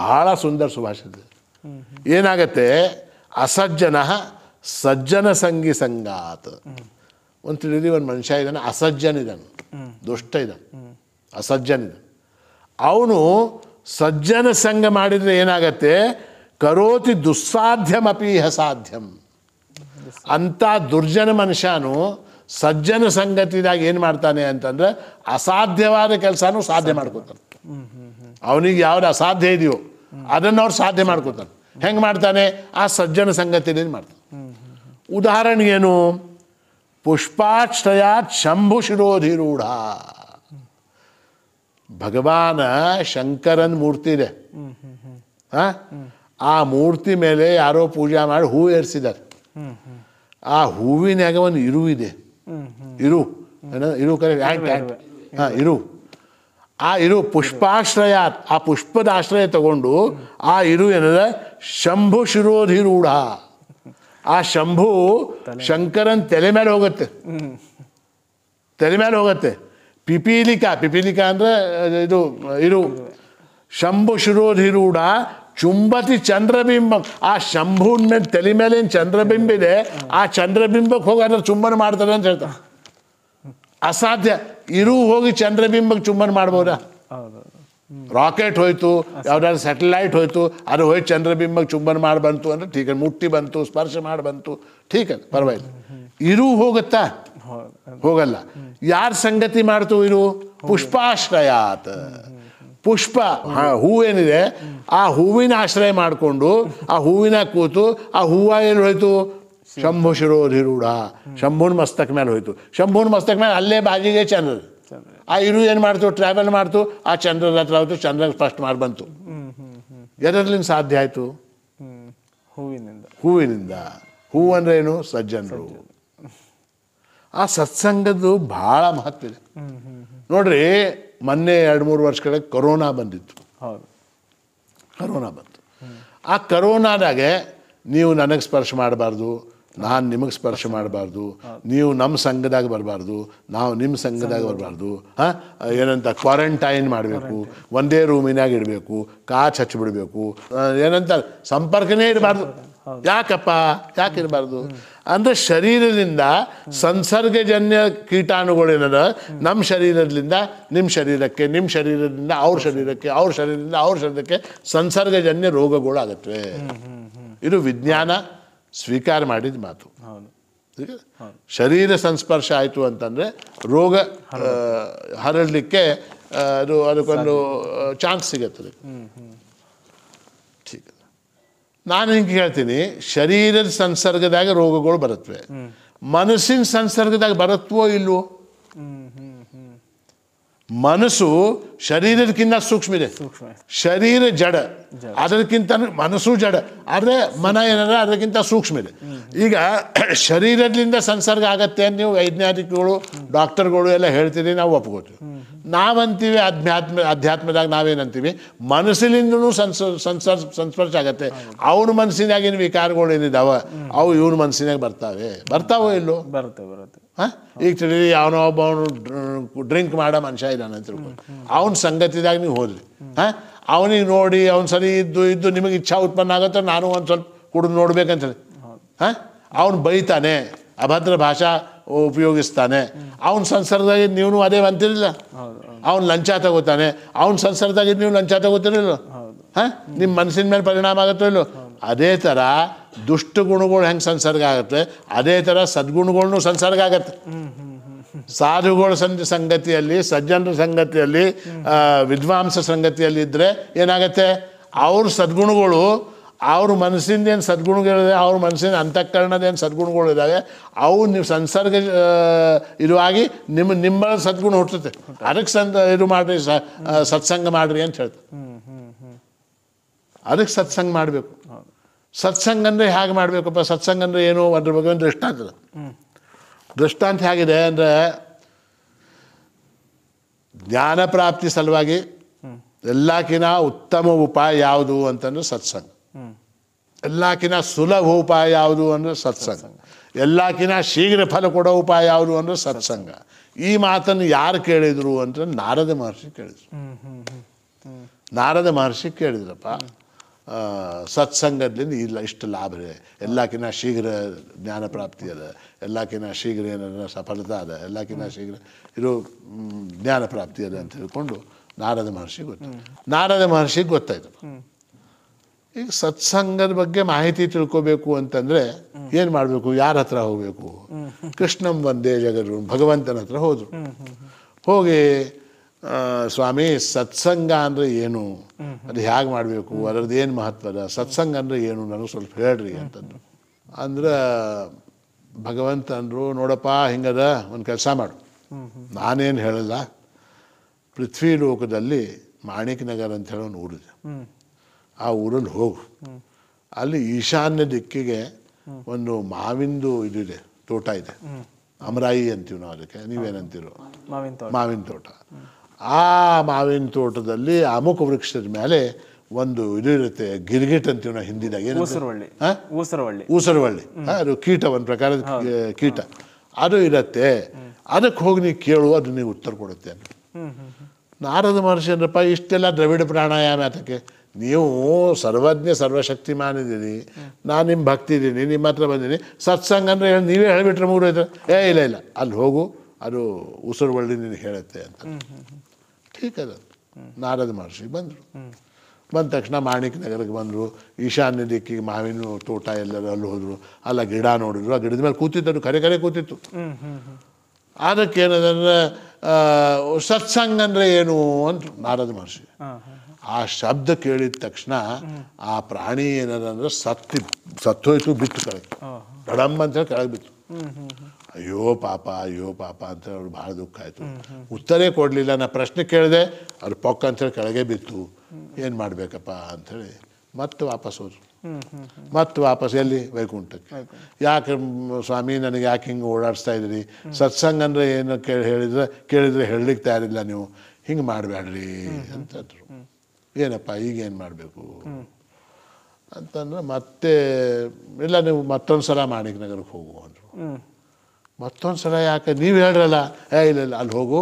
ಭಾಳ ಸುಂದರ ಸುಭಾಷಿತ ಏನಾಗತ್ತೆ ಅಸಜ್ಜನ ಸಜ್ಜನ ಸಂಗಿ ಸಂಗಾತ್ ಒಂದು ತಿಳಿದು ಒಂದು ಮನುಷ್ಯ ಇದ್ದಾನೆ ಇದ್ದಾನೆ ದುಷ್ಟ ಇದ್ದಾನೆ ಅಸಜ್ಜನಿದ್ದಾನೆ ಅವನು ಸಜ್ಜನ ಸಂಘ ಮಾಡಿದರೆ ಏನಾಗತ್ತೆ ಕರೋತಿ ಅಪಿ ಸಾಧ್ಯಂ ಅಂಥ ದುರ್ಜನ ಮನುಷ್ಯನು ಸಜ್ಜನ ಸಂಗತಿದಾಗ ಏನು ಮಾಡ್ತಾನೆ ಅಂತಂದರೆ ಅಸಾಧ್ಯವಾದ ಕೆಲಸನೂ ಸಾಧ್ಯ ಮಾಡ್ಕೊತಾನೆ ಅವನಿಗೆ ಯಾವ್ದು ಅಸಾಧ್ಯ ಇದೆಯೋ ಅದನ್ನು ಅವ್ರು ಸಾಧ್ಯ ಮಾಡ್ಕೋತಾರೆ ಹೆಂಗೆ ಮಾಡ್ತಾನೆ ಆ ಸಜ್ಜನ ಸಂಗತಿಯಲ್ಲಿ ಮಾಡ್ತಾನೆ ಉದಾಹರಣೆಗೇನು ಪುಷ್ಪಾಶ್ರಯ ಶಂಭು ಶಿರೋಧಿರೂಢ ಭಗವಾನ ಶಂಕರನ್ ಮೂರ್ತಿ ಇದೆ ಆ ಮೂರ್ತಿ ಮೇಲೆ ಯಾರೋ ಪೂಜೆ ಮಾಡಿ ಹೂ ಏರಿಸಿದ್ದಾರೆ ಆ ಹೂವಿನಾಗ ಒಂದು ಇರುವಿದೆ ಇರು ಇರು ಕರೆ ಹಾ ಇರು ಆ ಇರು ಪುಷ್ಪಾಶ್ರಯ ಆ ಪುಷ್ಪದ ಆಶ್ರಯ ತಗೊಂಡು ಆ ಇರು ಏನಂದ್ರೆ ಶಂಭು ಶಿರೋಧಿರೂಢ ಆ ಶಂಭು ಶಂಕರನ್ ತಲೆ ಮೇಲೆ ಹೋಗುತ್ತೆ ತಲೆ ಮೇಲೆ ಹೋಗುತ್ತೆ ಪಿಪೀಲಿಕಾ ಪಿಪೀಲಿಕಾ ಅಂದ್ರೆ ಇದು ಇರು ಶಂಭು ಶಿರೋಧಿರೂಢ ಚುಂಬತಿ ಚಂದ್ರಬಿಂಬ ಆ ಶಂಭುನ್ ಮೇಲೆ ತಲೆ ಚಂದ್ರಬಿಂಬ ಇದೆ ಆ ಚಂದ್ರಬಿಂಬಕ್ಕೆ ಹೋಗಿ ಅಂದ್ರೆ ಚುಂಬನ ಮಾಡ್ತಾರೆ ಅಂತ ಹೇಳ್ತಾರೆ ಅಸಾಧ್ಯ ಇರು ಹೋಗಿ ಚಂದ್ರಬಿಂಬಕ್ಕೆ ಚುಂಬನ ಮಾಡ್ಬೋದಾ ರಾಕೆಟ್ ಹೋಯ್ತು ಯಾವ್ದಾದ್ರು ಸ್ಯಾಟಲೈಟ್ ಹೋಯ್ತು ಅದು ಹೋಯ್ತು ಚಂದ್ರಬಿಂಬಕ್ಕೆ ಚುಂಬನ ಮಾಡಿ ಬಂತು ಅಂದ್ರೆ ಠೀಕ್ ಮುಟ್ಟಿ ಬಂತು ಸ್ಪರ್ಶ ಮಾಡಿ ಬಂತು ಠೀಕ್ ಪರವಾಗಿಲ್ಲ ಇರು ಹೋಗುತ್ತಾ ಹೋಗಲ್ಲ ಯಾರ ಸಂಗತಿ ಮಾಡ್ತು ಇರು ಪುಷ್ಪಾಶ್ರಯಾತ್ ಪುಷ್ಪ ಹೂ ಏನಿದೆ ಆ ಹೂವಿನ ಆಶ್ರಯ ಮಾಡಿಕೊಂಡು ಆ ಹೂವಿನ ಕೂತು ಆ ಹೂವ ಏನು ಹೋಯ್ತು ಶಂಭು ಶಿರೋಧಿರೂಢ ಶಂಭುನ ಮಸ್ತಕ್ ಮೇಲೆ ಹೋಯ್ತು ಶಂಭುನ ಮಸ್ತಕ್ ಮೇಲೆ ಅಲ್ಲೇ ಬಾಜಿಗೆ ಚಂದ್ರ ಆ ಇರು ಏನು ಮಾಡ್ತು ಟ್ರಾವೆಲ್ ಮಾಡ್ತು ಆ ಚಂದ್ರದ ಹತ್ರ ಹೋಯ್ತು ಚಂದ್ರ ಫಸ್ಟ್ ಮಾಡಿ ಬಂತು ಎದರ್ಲಿಂದ ಸಾಧ್ಯ ಆಯ್ತು ಹೂವಿನಿಂದ ಹೂವಿನಿಂದ ಹೂ ಅಂದ್ರೆ ಏನು ಸಜ್ಜನರು ಆ ಸತ್ಸಂಗದ್ದು ಭಾಳ ಇದೆ ನೋಡ್ರಿ ಮೊನ್ನೆ ಎರಡು ಮೂರು ವರ್ಷಗಳ ಕೊರೋನಾ ಬಂದಿತ್ತು ಕರೋನಾ ಬಂತು ಆ ಕರೋನಾದಾಗೆ ನೀವು ನನಗೆ ಸ್ಪರ್ಶ ಮಾಡಬಾರ್ದು ನಾನು ನಿಮಗೆ ಸ್ಪರ್ಶ ಮಾಡಬಾರ್ದು ನೀವು ನಮ್ಮ ಸಂಘದಾಗ ಬರಬಾರ್ದು ನಾವು ನಿಮ್ಮ ಸಂಘದಾಗ ಬರಬಾರ್ದು ಹಾಂ ಏನಂತ ಕ್ವಾರಂಟೈನ್ ಮಾಡಬೇಕು ಒಂದೇ ರೂಮಿನಾಗ ಇಡಬೇಕು ಕಾಚ್ ಹಚ್ಚಿಬಿಡಬೇಕು ಏನಂತ ಸಂಪರ್ಕನೇ ಇರಬಾರ್ದು ಯಾಕಪ್ಪ ಯಾಕೆ ಇರಬಾರ್ದು ಅಂದ್ರೆ ಶರೀರದಿಂದ ಸಂಸರ್ಗಜನ್ಯ ಕೀಟಾಣುಗಳೇನಾರ ನಮ್ಮ ಶರೀರದಿಂದ ನಿಮ್ಮ ಶರೀರಕ್ಕೆ ನಿಮ್ಮ ಶರೀರದಿಂದ ಅವ್ರ ಶರೀರಕ್ಕೆ ಅವ್ರ ಶರೀರದಿಂದ ಅವ್ರ ಶರೀರಕ್ಕೆ ಸಂಸರ್ಗಜನ್ಯ ರೋಗಗಳು ರೋಗಗಳಾಗತ್ವೆ ಇದು ವಿಜ್ಞಾನ ಸ್ವೀಕಾರ ಮಾಡಿದ ಮಾತು ಶರೀರ ಸಂಸ್ಪರ್ಶ ಆಯಿತು ಅಂತಂದರೆ ರೋಗ ಹರಡಲಿಕ್ಕೆ ಅದು ಅದಕ್ಕೊಂದು ಚಾನ್ಸ್ ಸಿಗತ್ತದೆ ಠೀಕ್ ನಾನು ಹಿಂಗೆ ಹೇಳ್ತೀನಿ ಶರೀರದ ಸಂಸರ್ಗದಾಗ ರೋಗಗಳು ಬರುತ್ತವೆ ಮನಸ್ಸಿನ ಸಂಸರ್ಗದಾಗ ಬರುತ್ತೋ ಇಲ್ವೋ ಮನಸ್ಸು ಶರೀರಕ್ಕಿಂತ ಸೂಕ್ಷ್ಮ ಇದೆ ಶರೀರ ಜಡ ಅದಕ್ಕಿಂತ ಮನಸ್ಸು ಜಡ ಆದರೆ ಮನ ಏನಾದ್ರೆ ಅದಕ್ಕಿಂತ ಸೂಕ್ಷ್ಮ ಇದೆ ಈಗ ಶರೀರದಿಂದ ಸಂಸರ್ಗ ಆಗತ್ತೆ ಅಂತ ನೀವು ವೈಜ್ಞಾನಿಕಗಳು ಡಾಕ್ಟರ್ಗಳು ಎಲ್ಲ ಹೇಳ್ತೀರಿ ನಾವು ಒಪ್ಕೋತೀವಿ ನಾವಂತೀವಿ ಅಧ್ಯಾತ್ಮ ಅಧ್ಯಾತ್ಮದಾಗ ನಾವೇನಂತೀವಿ ಮನಸ್ಸಿನಿಂದ ಸಂಸ ಸಂಸ್ಪರ್ಶ ಆಗತ್ತೆ ಅವನ ಮನಸ್ಸಿನಾಗಿನ ವಿಕಾರಗಳು ಏನಿದಾವ ಅವು ಇವನ ಮನಸ್ಸಿನಾಗ ಬರ್ತಾವೆ ಬರ್ತಾವೋ ಇಲ್ಲೋ ಬರ್ತವೆ ಈಗ ತಿಳಿದ್ರಿ ಯಾವನೋ ಒಬ್ಬ ಡ್ರಿಂಕ್ ಮಾಡೋ ಮನುಷ್ಯ ಇದ್ದಾನೆ ಅಂತ ತಿಳ್ಕೊ ಅವನ ಸಂಗತಿದಾಗ ನೀವು ಹೋದ್ರಿ ಹಾಂ ಅವನಿಗೆ ನೋಡಿ ಅವ್ನು ಸರಿ ಇದ್ದು ಇದ್ದು ನಿಮಗೆ ಇಚ್ಛಾ ಉತ್ಪನ್ನ ಆಗುತ್ತೆ ನಾನು ಒಂದು ಸ್ವಲ್ಪ ಕುಡಿದು ನೋಡ್ಬೇಕಂತೇಳಿ ಹಾಂ ಅವನು ಬೈತಾನೆ ಅಭದ್ರ ಭಾಷಾ ಉಪಯೋಗಿಸ್ತಾನೆ ಅವನ ಸಂಸಾರದಾಗ ನೀವು ಅದೇ ಅಂತಿರಲಿಲ್ಲ ಅವ್ನು ಲಂಚ ತಗೋತಾನೆ ಅವ್ನ ಸಂಸಾರದಾಗ ನೀವು ಲಂಚ ತಗೋತಿರಲಿಲ್ಲ ಹಾಂ ನಿಮ್ಮ ಮನಸ್ಸಿನ ಮೇಲೆ ಪರಿಣಾಮ ಆಗುತ್ತೋ ಇಲ್ಲೋ ಅದೇ ಥರ ದುಷ್ಟ ಗುಣಗಳು ಹೆಂಗೆ ಸಂಸರ್ಗ ಆಗುತ್ತೆ ಅದೇ ಥರ ಸದ್ಗುಣಗಳ್ನು ಸಂಸರ್ಗ ಆಗತ್ತೆ ಸಾಧುಗಳ ಸಂ ಸಂಗತಿಯಲ್ಲಿ ಸಜ್ಜನರ ಸಂಗತಿಯಲ್ಲಿ ವಿದ್ವಾಂಸ ಸಂಗತಿಯಲ್ಲಿ ಇದ್ದರೆ ಏನಾಗತ್ತೆ ಅವ್ರ ಸದ್ಗುಣಗಳು ಅವ್ರ ಮನಸ್ಸಿಂದ ಏನು ಸದ್ಗುಣಗಳಿದೆ ಅವ್ರ ಮನಸ್ಸಿನ ಅಂತಃಕರಣದ ಏನು ಸದ್ಗುಣಗಳಿದ್ದಾವೆ ಅವು ನಿಮ್ಮ ಸಂಸರ್ಗ ಇರುವಾಗಿ ನಿಮ್ಮ ನಿಮ್ಮ ಸದ್ಗುಣ ಹುಟ್ಟುತ್ತೆ ಅದಕ್ಕೆ ಸಂದ ಇದು ಮಾಡಿರಿ ಸತ್ಸಂಗ ಮಾಡಿರಿ ಅಂತ ಹೇಳ್ತಾರೆ ಅದಕ್ಕೆ ಸತ್ಸಂಗ ಮಾಡಬೇಕು ಸತ್ಸಂಗ ಅಂದರೆ ಹೇಗೆ ಮಾಡಬೇಕಪ್ಪ ಸತ್ಸಂಗ ಅಂದರೆ ಏನು ಅದ್ರ ಬಗ್ಗೆ ಒಂದು ದೃಷ್ಟಾಂತ ದೃಷ್ಟಾಂತ ಹೇಗಿದೆ ಅಂದರೆ ಜ್ಞಾನ ಪ್ರಾಪ್ತಿ ಸಲುವಾಗಿ ಎಲ್ಲಕ್ಕಿಂತ ಉತ್ತಮ ಉಪಾಯ ಯಾವುದು ಅಂತಂದ್ರೆ ಸತ್ಸಂಗ ಎಲ್ಲಕ್ಕಿಂತ ಸುಲಭ ಉಪಾಯ ಯಾವುದು ಅಂದರೆ ಸತ್ಸಂಗ ಎಲ್ಲಕ್ಕಿಂತ ಶೀಘ್ರ ಫಲ ಕೊಡೋ ಉಪಾಯ ಯಾವುದು ಅಂದರೆ ಸತ್ಸಂಗ ಈ ಮಾತನ್ನು ಯಾರು ಕೇಳಿದರು ಅಂದರೆ ನಾರದ ಮಹರ್ಷಿ ಕೇಳಿದರು ನಾರದ ಮಹರ್ಷಿ ಕೇಳಿದ್ರಪ್ಪ ಸತ್ಸಂಗದಿಂದ ಇಲ್ಲ ಇಷ್ಟು ಲಾಭ ಇದೆ ಎಲ್ಲಕ್ಕಿಂತ ಶೀಘ್ರ ಜ್ಞಾನ ಪ್ರಾಪ್ತಿ ಅದ ಎಲ್ಲಕ್ಕಿಂತ ಶೀಘ್ರ ಏನಾರ ಸಫಲತಾ ಅದ ಎಲ್ಲಕ್ಕಿಂತ ಶೀಘ್ರ ಇರೋ ಜ್ಞಾನ ಪ್ರಾಪ್ತಿ ಅದ ಅಂತ ಹೇಳ್ಕೊಂಡು ನಾರದ ಮಹರ್ಷಿ ಗೊತ್ತು ನಾರದ ಮಹರ್ಷಿಗೆ ಗೊತ್ತಾಯ್ತು ಈಗ ಸತ್ಸಂಗದ ಬಗ್ಗೆ ಮಾಹಿತಿ ತಿಳ್ಕೊಬೇಕು ಅಂತಂದ್ರೆ ಏನ್ ಮಾಡಬೇಕು ಯಾರ ಹತ್ರ ಹೋಗಬೇಕು ಕೃಷ್ಣಂ ಒಂದೇ ಜಗದ್ರು ಭಗವಂತನ ಹತ್ರ ಹೋದ್ರು ಹೋಗಿ ಸ್ವಾಮಿ ಸತ್ಸಂಗ ಅಂದರೆ ಏನು ಅದು ಹೇಗೆ ಮಾಡಬೇಕು ಅದರದ್ದು ಏನು ಮಹತ್ವದ ಸತ್ಸಂಗ ಅಂದರೆ ಏನು ನನಗೆ ಸ್ವಲ್ಪ ಹೇಳ್ರಿ ಅಂತಂದರು ಅಂದ್ರೆ ಭಗವಂತ ಅಂದರು ನೋಡಪ್ಪ ಹಿಂಗದ ಒಂದು ಕೆಲಸ ಮಾಡು ನಾನೇನು ಹೇಳಲ್ಲ ಪೃಥ್ವಿ ಲೋಕದಲ್ಲಿ ಮಾಣಿಕ್ ನಗರ ಅಂತ ಹೇಳಿ ಒಂದು ಊರಿದೆ ಆ ಊರಲ್ಲಿ ಹೋಗು ಅಲ್ಲಿ ಈಶಾನ್ಯ ದಿಕ್ಕಿಗೆ ಒಂದು ಮಾವಿಂದು ಇದಿದೆ ತೋಟ ಇದೆ ಅಮರಾಯಿ ಅಂತೀವಿ ನಾವು ಅದಕ್ಕೆ ನೀವೇನಂತೀರೋ ಮಾವಿನ ತೋಟ ಆ ಮಾವಿನ ತೋಟದಲ್ಲಿ ಅಮುಖ ವೃಕ್ಷದ ಮೇಲೆ ಒಂದು ಇದು ಇರುತ್ತೆ ಗಿರ್ಗಿಟ್ ಅಂತೀವಿ ನಾವು ಉಸರವಳ್ಳಿ ಏನು ಊಸರವಳ್ಳಿ ಅದು ಕೀಟ ಒಂದ್ ಪ್ರಕಾರದ ಕೀಟ ಅದು ಇರತ್ತೆ ಅದಕ್ಕೆ ಹೋಗಿ ನೀವು ಕೇಳು ಅದು ನೀವು ಉತ್ತರ ಕೊಡುತ್ತೆ ನಾರದ ಮಹರ್ಷಿ ಅಂದ್ರಪ್ಪ ಇಷ್ಟೆಲ್ಲ ದ್ರವಿಡ ಪ್ರಾಣಾಯಾಮ ಅದಕ್ಕೆ ನೀವು ಸರ್ವಜ್ಞ ಸರ್ವಶಕ್ತಿಮಾನ್ ಇದ್ದೀನಿ ನಾನು ನಿಮ್ಮ ಭಕ್ತಿ ಇದ್ದೀನಿ ನಿಮ್ಮ ಹತ್ರ ಬಂದೀನಿ ಸತ್ಸಂಗ ಅಂದರೆ ಹೇಳಿ ನೀವೇ ಹೇಳಿಬಿಟ್ರೆ ಮೂರು ಏ ಇಲ್ಲ ಇಲ್ಲ ಅಲ್ಲಿ ಹೋಗು ಅದು ಉಸಿರು ಒಳ್ಳಿ ನೀನು ಹೇಳುತ್ತೆ ಅಂತ ನಾರದ ಮಹರ್ಷಿ ಬಂದರು ಬಂದ ತಕ್ಷಣ ಮಾಣಿಕ್ ನಗರಕ್ಕೆ ಬಂದರು ಈಶಾನ್ಯ ದಿಕ್ಕಿಗೆ ಮಾವಿನ ತೋಟ ಎಲ್ಲರೂ ಅಲ್ಲಿ ಹೋದರು ಅಲ್ಲ ಗಿಡ ನೋಡಿದ್ರು ಆ ಗಿಡದ ಮೇಲೆ ಕೂತಿದ್ದರು ಕರೆ ಕರೆ ಕೂತಿತ್ತು ಅದಕ್ಕೆ ಸತ್ಸಂಗ ಸತ್ಸಂಗ ಅಂದರೆ ಏನು ಅಂತ ನಾರದ ಮಹರ್ಷಿ ಆ ಶಬ್ದ ಕೇಳಿದ ತಕ್ಷಣ ಆ ಪ್ರಾಣಿ ಏನದಂದ್ರೆ ಸತ್ತಿ ಸತ್ತೋಯ್ತು ಬಿತ್ತು ಕೆಳಗೆ ಕಡಂಬಂತ ಅಂತ ಹೇಳಿ ಕೆಳಗೆ ಬಿತ್ತು ಅಯ್ಯೋ ಪಾಪ ಅಯ್ಯೋ ಪಾಪ ಅಂತ ಅವ್ರು ಭಾಳ ದುಃಖ ಆಯಿತು ಉತ್ತರೇ ಕೊಡಲಿಲ್ಲ ನಾ ಪ್ರಶ್ನೆ ಕೇಳಿದೆ ಅವ್ರ ಪೊಕ್ಕ ಅಂತೇಳಿ ಕೆಳಗೆ ಬಿತ್ತು ಏನು ಮಾಡಬೇಕಪ್ಪ ಅಂಥೇಳಿ ಮತ್ತೆ ವಾಪಸ್ ಹೋದ್ರು ಮತ್ತೆ ವಾಪಸ್ ಎಲ್ಲಿ ವೈಕುಂಠಕ್ಕೆ ಯಾಕೆ ಸ್ವಾಮಿ ನನಗೆ ಯಾಕೆ ಹಿಂಗೆ ಓಡಾಡಿಸ್ತಾ ಇದ್ರಿ ಸತ್ಸಂಗ ಅಂದರೆ ಏನು ಕೇಳಿ ಹೇಳಿದ್ರೆ ಕೇಳಿದರೆ ಹೇಳಲಿಕ್ಕೆ ತಯಾರಿಲ್ಲ ನೀವು ಹಿಂಗೆ ಮಾಡಬೇಡ್ರಿ ಅಂತಂದರು ಏನಪ್ಪ ಏನು ಮಾಡಬೇಕು ಅಂತಂದ್ರೆ ಮತ್ತೆ ಇಲ್ಲ ನೀವು ಮತ್ತೊಂದು ಸಲ ಮಾಣಿಕ್ ನಗರಕ್ಕೆ ಹೋಗುವಂದರು ಮತ್ತೊಂದು ಸಲ ಯಾಕೆ ನೀವು ಹೇಳ್ರಲ್ಲ ಏ ಇಲ್ಲ ಇಲ್ಲ ಅಲ್ಲಿ ಹೋಗು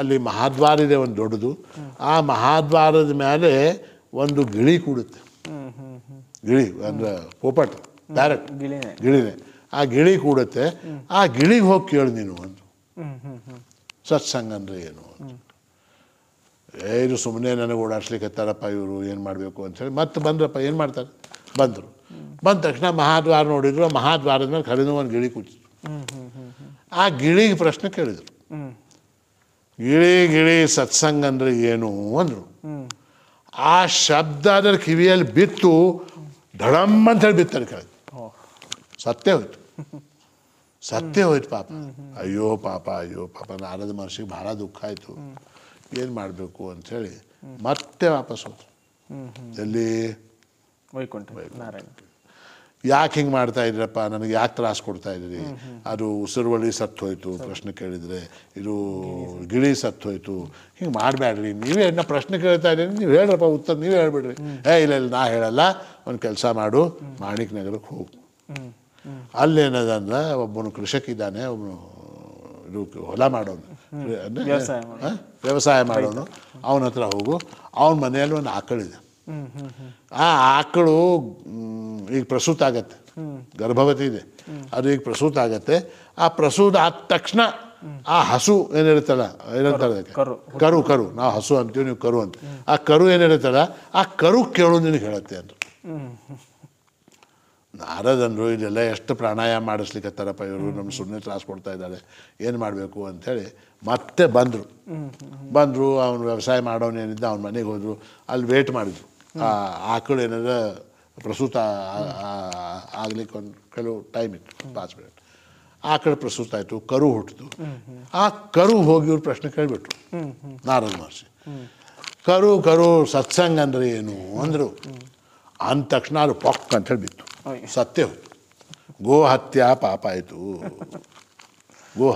ಅಲ್ಲಿ ಮಹಾದ್ವಾರ ಇದೆ ಒಂದು ದೊಡ್ಡದು ಆ ಮಹಾದ್ವಾರದ ಮೇಲೆ ಒಂದು ಗಿಳಿ ಕೂಡುತ್ತೆ ಗಿಳಿ ಅಂದರೆ ಪೋಪಟ್ ಡೈರೆಕ್ಟ್ ಗಿಳಿನೇ ಆ ಗಿಳಿ ಕೂಡುತ್ತೆ ಆ ಗಿಳಿಗೆ ಹೋಗಿ ಕೇಳು ನೀನು ಒಂದು ಸತ್ಸಂಗ ಅಂದರೆ ಏನು ಅಂತ ಏನು ಸುಮ್ಮನೆ ನನಗೆ ಹತ್ತಾರಪ್ಪ ಇವರು ಏನು ಮಾಡಬೇಕು ಹೇಳಿ ಮತ್ತೆ ಬಂದ್ರಪ್ಪ ಏನು ಮಾಡ್ತಾರೆ ಬಂದರು ಬಂದ ತಕ್ಷಣ ಮಹಾದ್ವಾರ ನೋಡಿದ್ರು ಮಹಾದ್ವಾರದ ಮೇಲೆ ಕರೆದು ಒಂದು ಗಿಳಿ ಕೂತು ಆ ಗಿಳಿಗೆ ಪ್ರಶ್ನೆ ಕೇಳಿದ್ರು ಗಿಳಿ ಗಿಳಿ ಸತ್ಸಂಗ ಅಂದ್ರೆ ಏನು ಅಂದರು ಆ ಶಬ್ದ ಅದರ ಕಿವಿಯಲ್ಲಿ ಬಿತ್ತು ಧಡಮ್ ಅಂತ ಹೇಳಿ ಬಿತ್ತಾರೆ ಸತ್ಯ ಸತ್ಯ ಹೋಯ್ತು ಸತ್ಯ ಹೋಯ್ತು ಪಾಪ ಅಯ್ಯೋ ಪಾಪ ಅಯ್ಯೋ ಪಾಪ ನಾರದ ಮಹರ್ಷಿಗೆ ಭಾಳ ದುಃಖ ಆಯಿತು ಏನು ಮಾಡಬೇಕು ಹೇಳಿ ಮತ್ತೆ ವಾಪಸ್ ಹೋದ್ರು ಎಲ್ಲಿ ವೈಕುಂಠ ನಾರಾಯಣ ಯಾಕೆ ಹಿಂಗೆ ಮಾಡ್ತಾ ಇದ್ರಪ್ಪ ನನಗೆ ಯಾಕೆ ತ್ರಾಸ ಕೊಡ್ತಾ ಇದ್ರಿ ಅದು ಉಸಿರುವಳಿ ಸತ್ತು ಹೋಯಿತು ಪ್ರಶ್ನೆ ಕೇಳಿದ್ರೆ ಇದು ಗಿಳಿ ಸತ್ತು ಹೋಯಿತು ಹಿಂಗೆ ಮಾಡಬೇಡ್ರಿ ನೀವೇ ಏನ ಪ್ರಶ್ನೆ ಕೇಳ್ತಾ ಇದ್ರಿ ನೀವು ಹೇಳ್ರಪ್ಪ ಉತ್ತರ ನೀವೇ ಹೇಳ್ಬಿಡ್ರಿ ಏ ಇಲ್ಲ ಇಲ್ಲ ನಾ ಹೇಳಲ್ಲ ಒಂದು ಕೆಲಸ ಮಾಡು ಮಾಣಿಕ್ ನಗರಕ್ಕೆ ಹೋಗು ಅಲ್ಲೇನದಂದ್ರೆ ಒಬ್ಬನು ಕೃಷಕ ಇದ್ದಾನೆ ಒಬ್ಬನು ಇದು ಹೊಲ ಮಾಡೋನು ವ್ಯವಸಾಯ ಮಾಡೋನು ಅವನ ಹತ್ರ ಹೋಗು ಅವನ ಮನೆಯಲ್ಲಿ ಒಂದು ಆಕಳಿದೆ ಆ ಆಕಳು ಈಗ ಪ್ರಸೂತ ಆಗತ್ತೆ ಗರ್ಭವತಿ ಇದೆ ಅದು ಈಗ ಪ್ರಸೂತ ಆಗತ್ತೆ ಆ ಪ್ರಸೂತ ಆದ ತಕ್ಷಣ ಆ ಹಸು ಏನಿರುತ್ತಲ್ಲ ಏನಂತಾರೆ ಅದಕ್ಕೆ ಕರು ಕರು ನಾವು ಹಸು ಅಂತೀವಿ ನೀವು ಕರು ಅಂತ ಆ ಕರು ಏನಿರುತ್ತಲ್ಲ ಆ ಕರು ಕೇಳು ನಿನಗೆ ಹೇಳತ್ತೆ ಅಂತ ನಾರದಂದ್ರು ಇದೆಲ್ಲ ಎಷ್ಟು ಪ್ರಾಣಾಯಾಮ ಮಾಡಿಸ್ಲಿಕ್ಕತ್ತಾರಪ್ಪ ಇವರು ನಮ್ಮ ಸುಮ್ಮನೆ ಕ್ಲಾಸ್ ಕೊಡ್ತಾ ಇದ್ದಾರೆ ಏನು ಮಾಡಬೇಕು ಅಂಥೇಳಿ ಮತ್ತೆ ಬಂದರು ಬಂದರು ಅವನು ವ್ಯವಸಾಯ ಮಾಡೋನೇನಿದ್ದ ಅವ್ನ ಮನೆಗೆ ಹೋದರು ಅಲ್ಲಿ ವೇಟ್ ಮಾಡಿದ್ರು ಆಕಳು ಏನಾರ ಪ್ರಸೂತ ಆಗ್ಲಿಕ್ಕೆ ಒಂದು ಕೆಲವು ಟೈಮ್ ಇತ್ತು ಪಾಂಚ್ ಮಿನಿಟ್ ಆಕಳು ಪ್ರಸೂತ ಆಯಿತು ಕರು ಹುಟ್ಟಿತು ಆ ಕರು ಹೋಗಿ ಇವ್ರು ಪ್ರಶ್ನೆ ಕೇಳಿಬಿಟ್ರು ನಾರದ ಮಹರ್ಷಿ ಕರು ಕರು ಸತ್ಸಂಗ ಅಂದ್ರೆ ಏನು ಅಂದರು ಅಂದ ತಕ್ಷಣ ಅದು ಪಕ್ ಅಂತ ಬಿತ್ತು ಸತ್ಯ ಹೋಯ್ತು ಗೋ ಹತ್ಯಾ ಪಾಪ ಆಯಿತು ಗೋ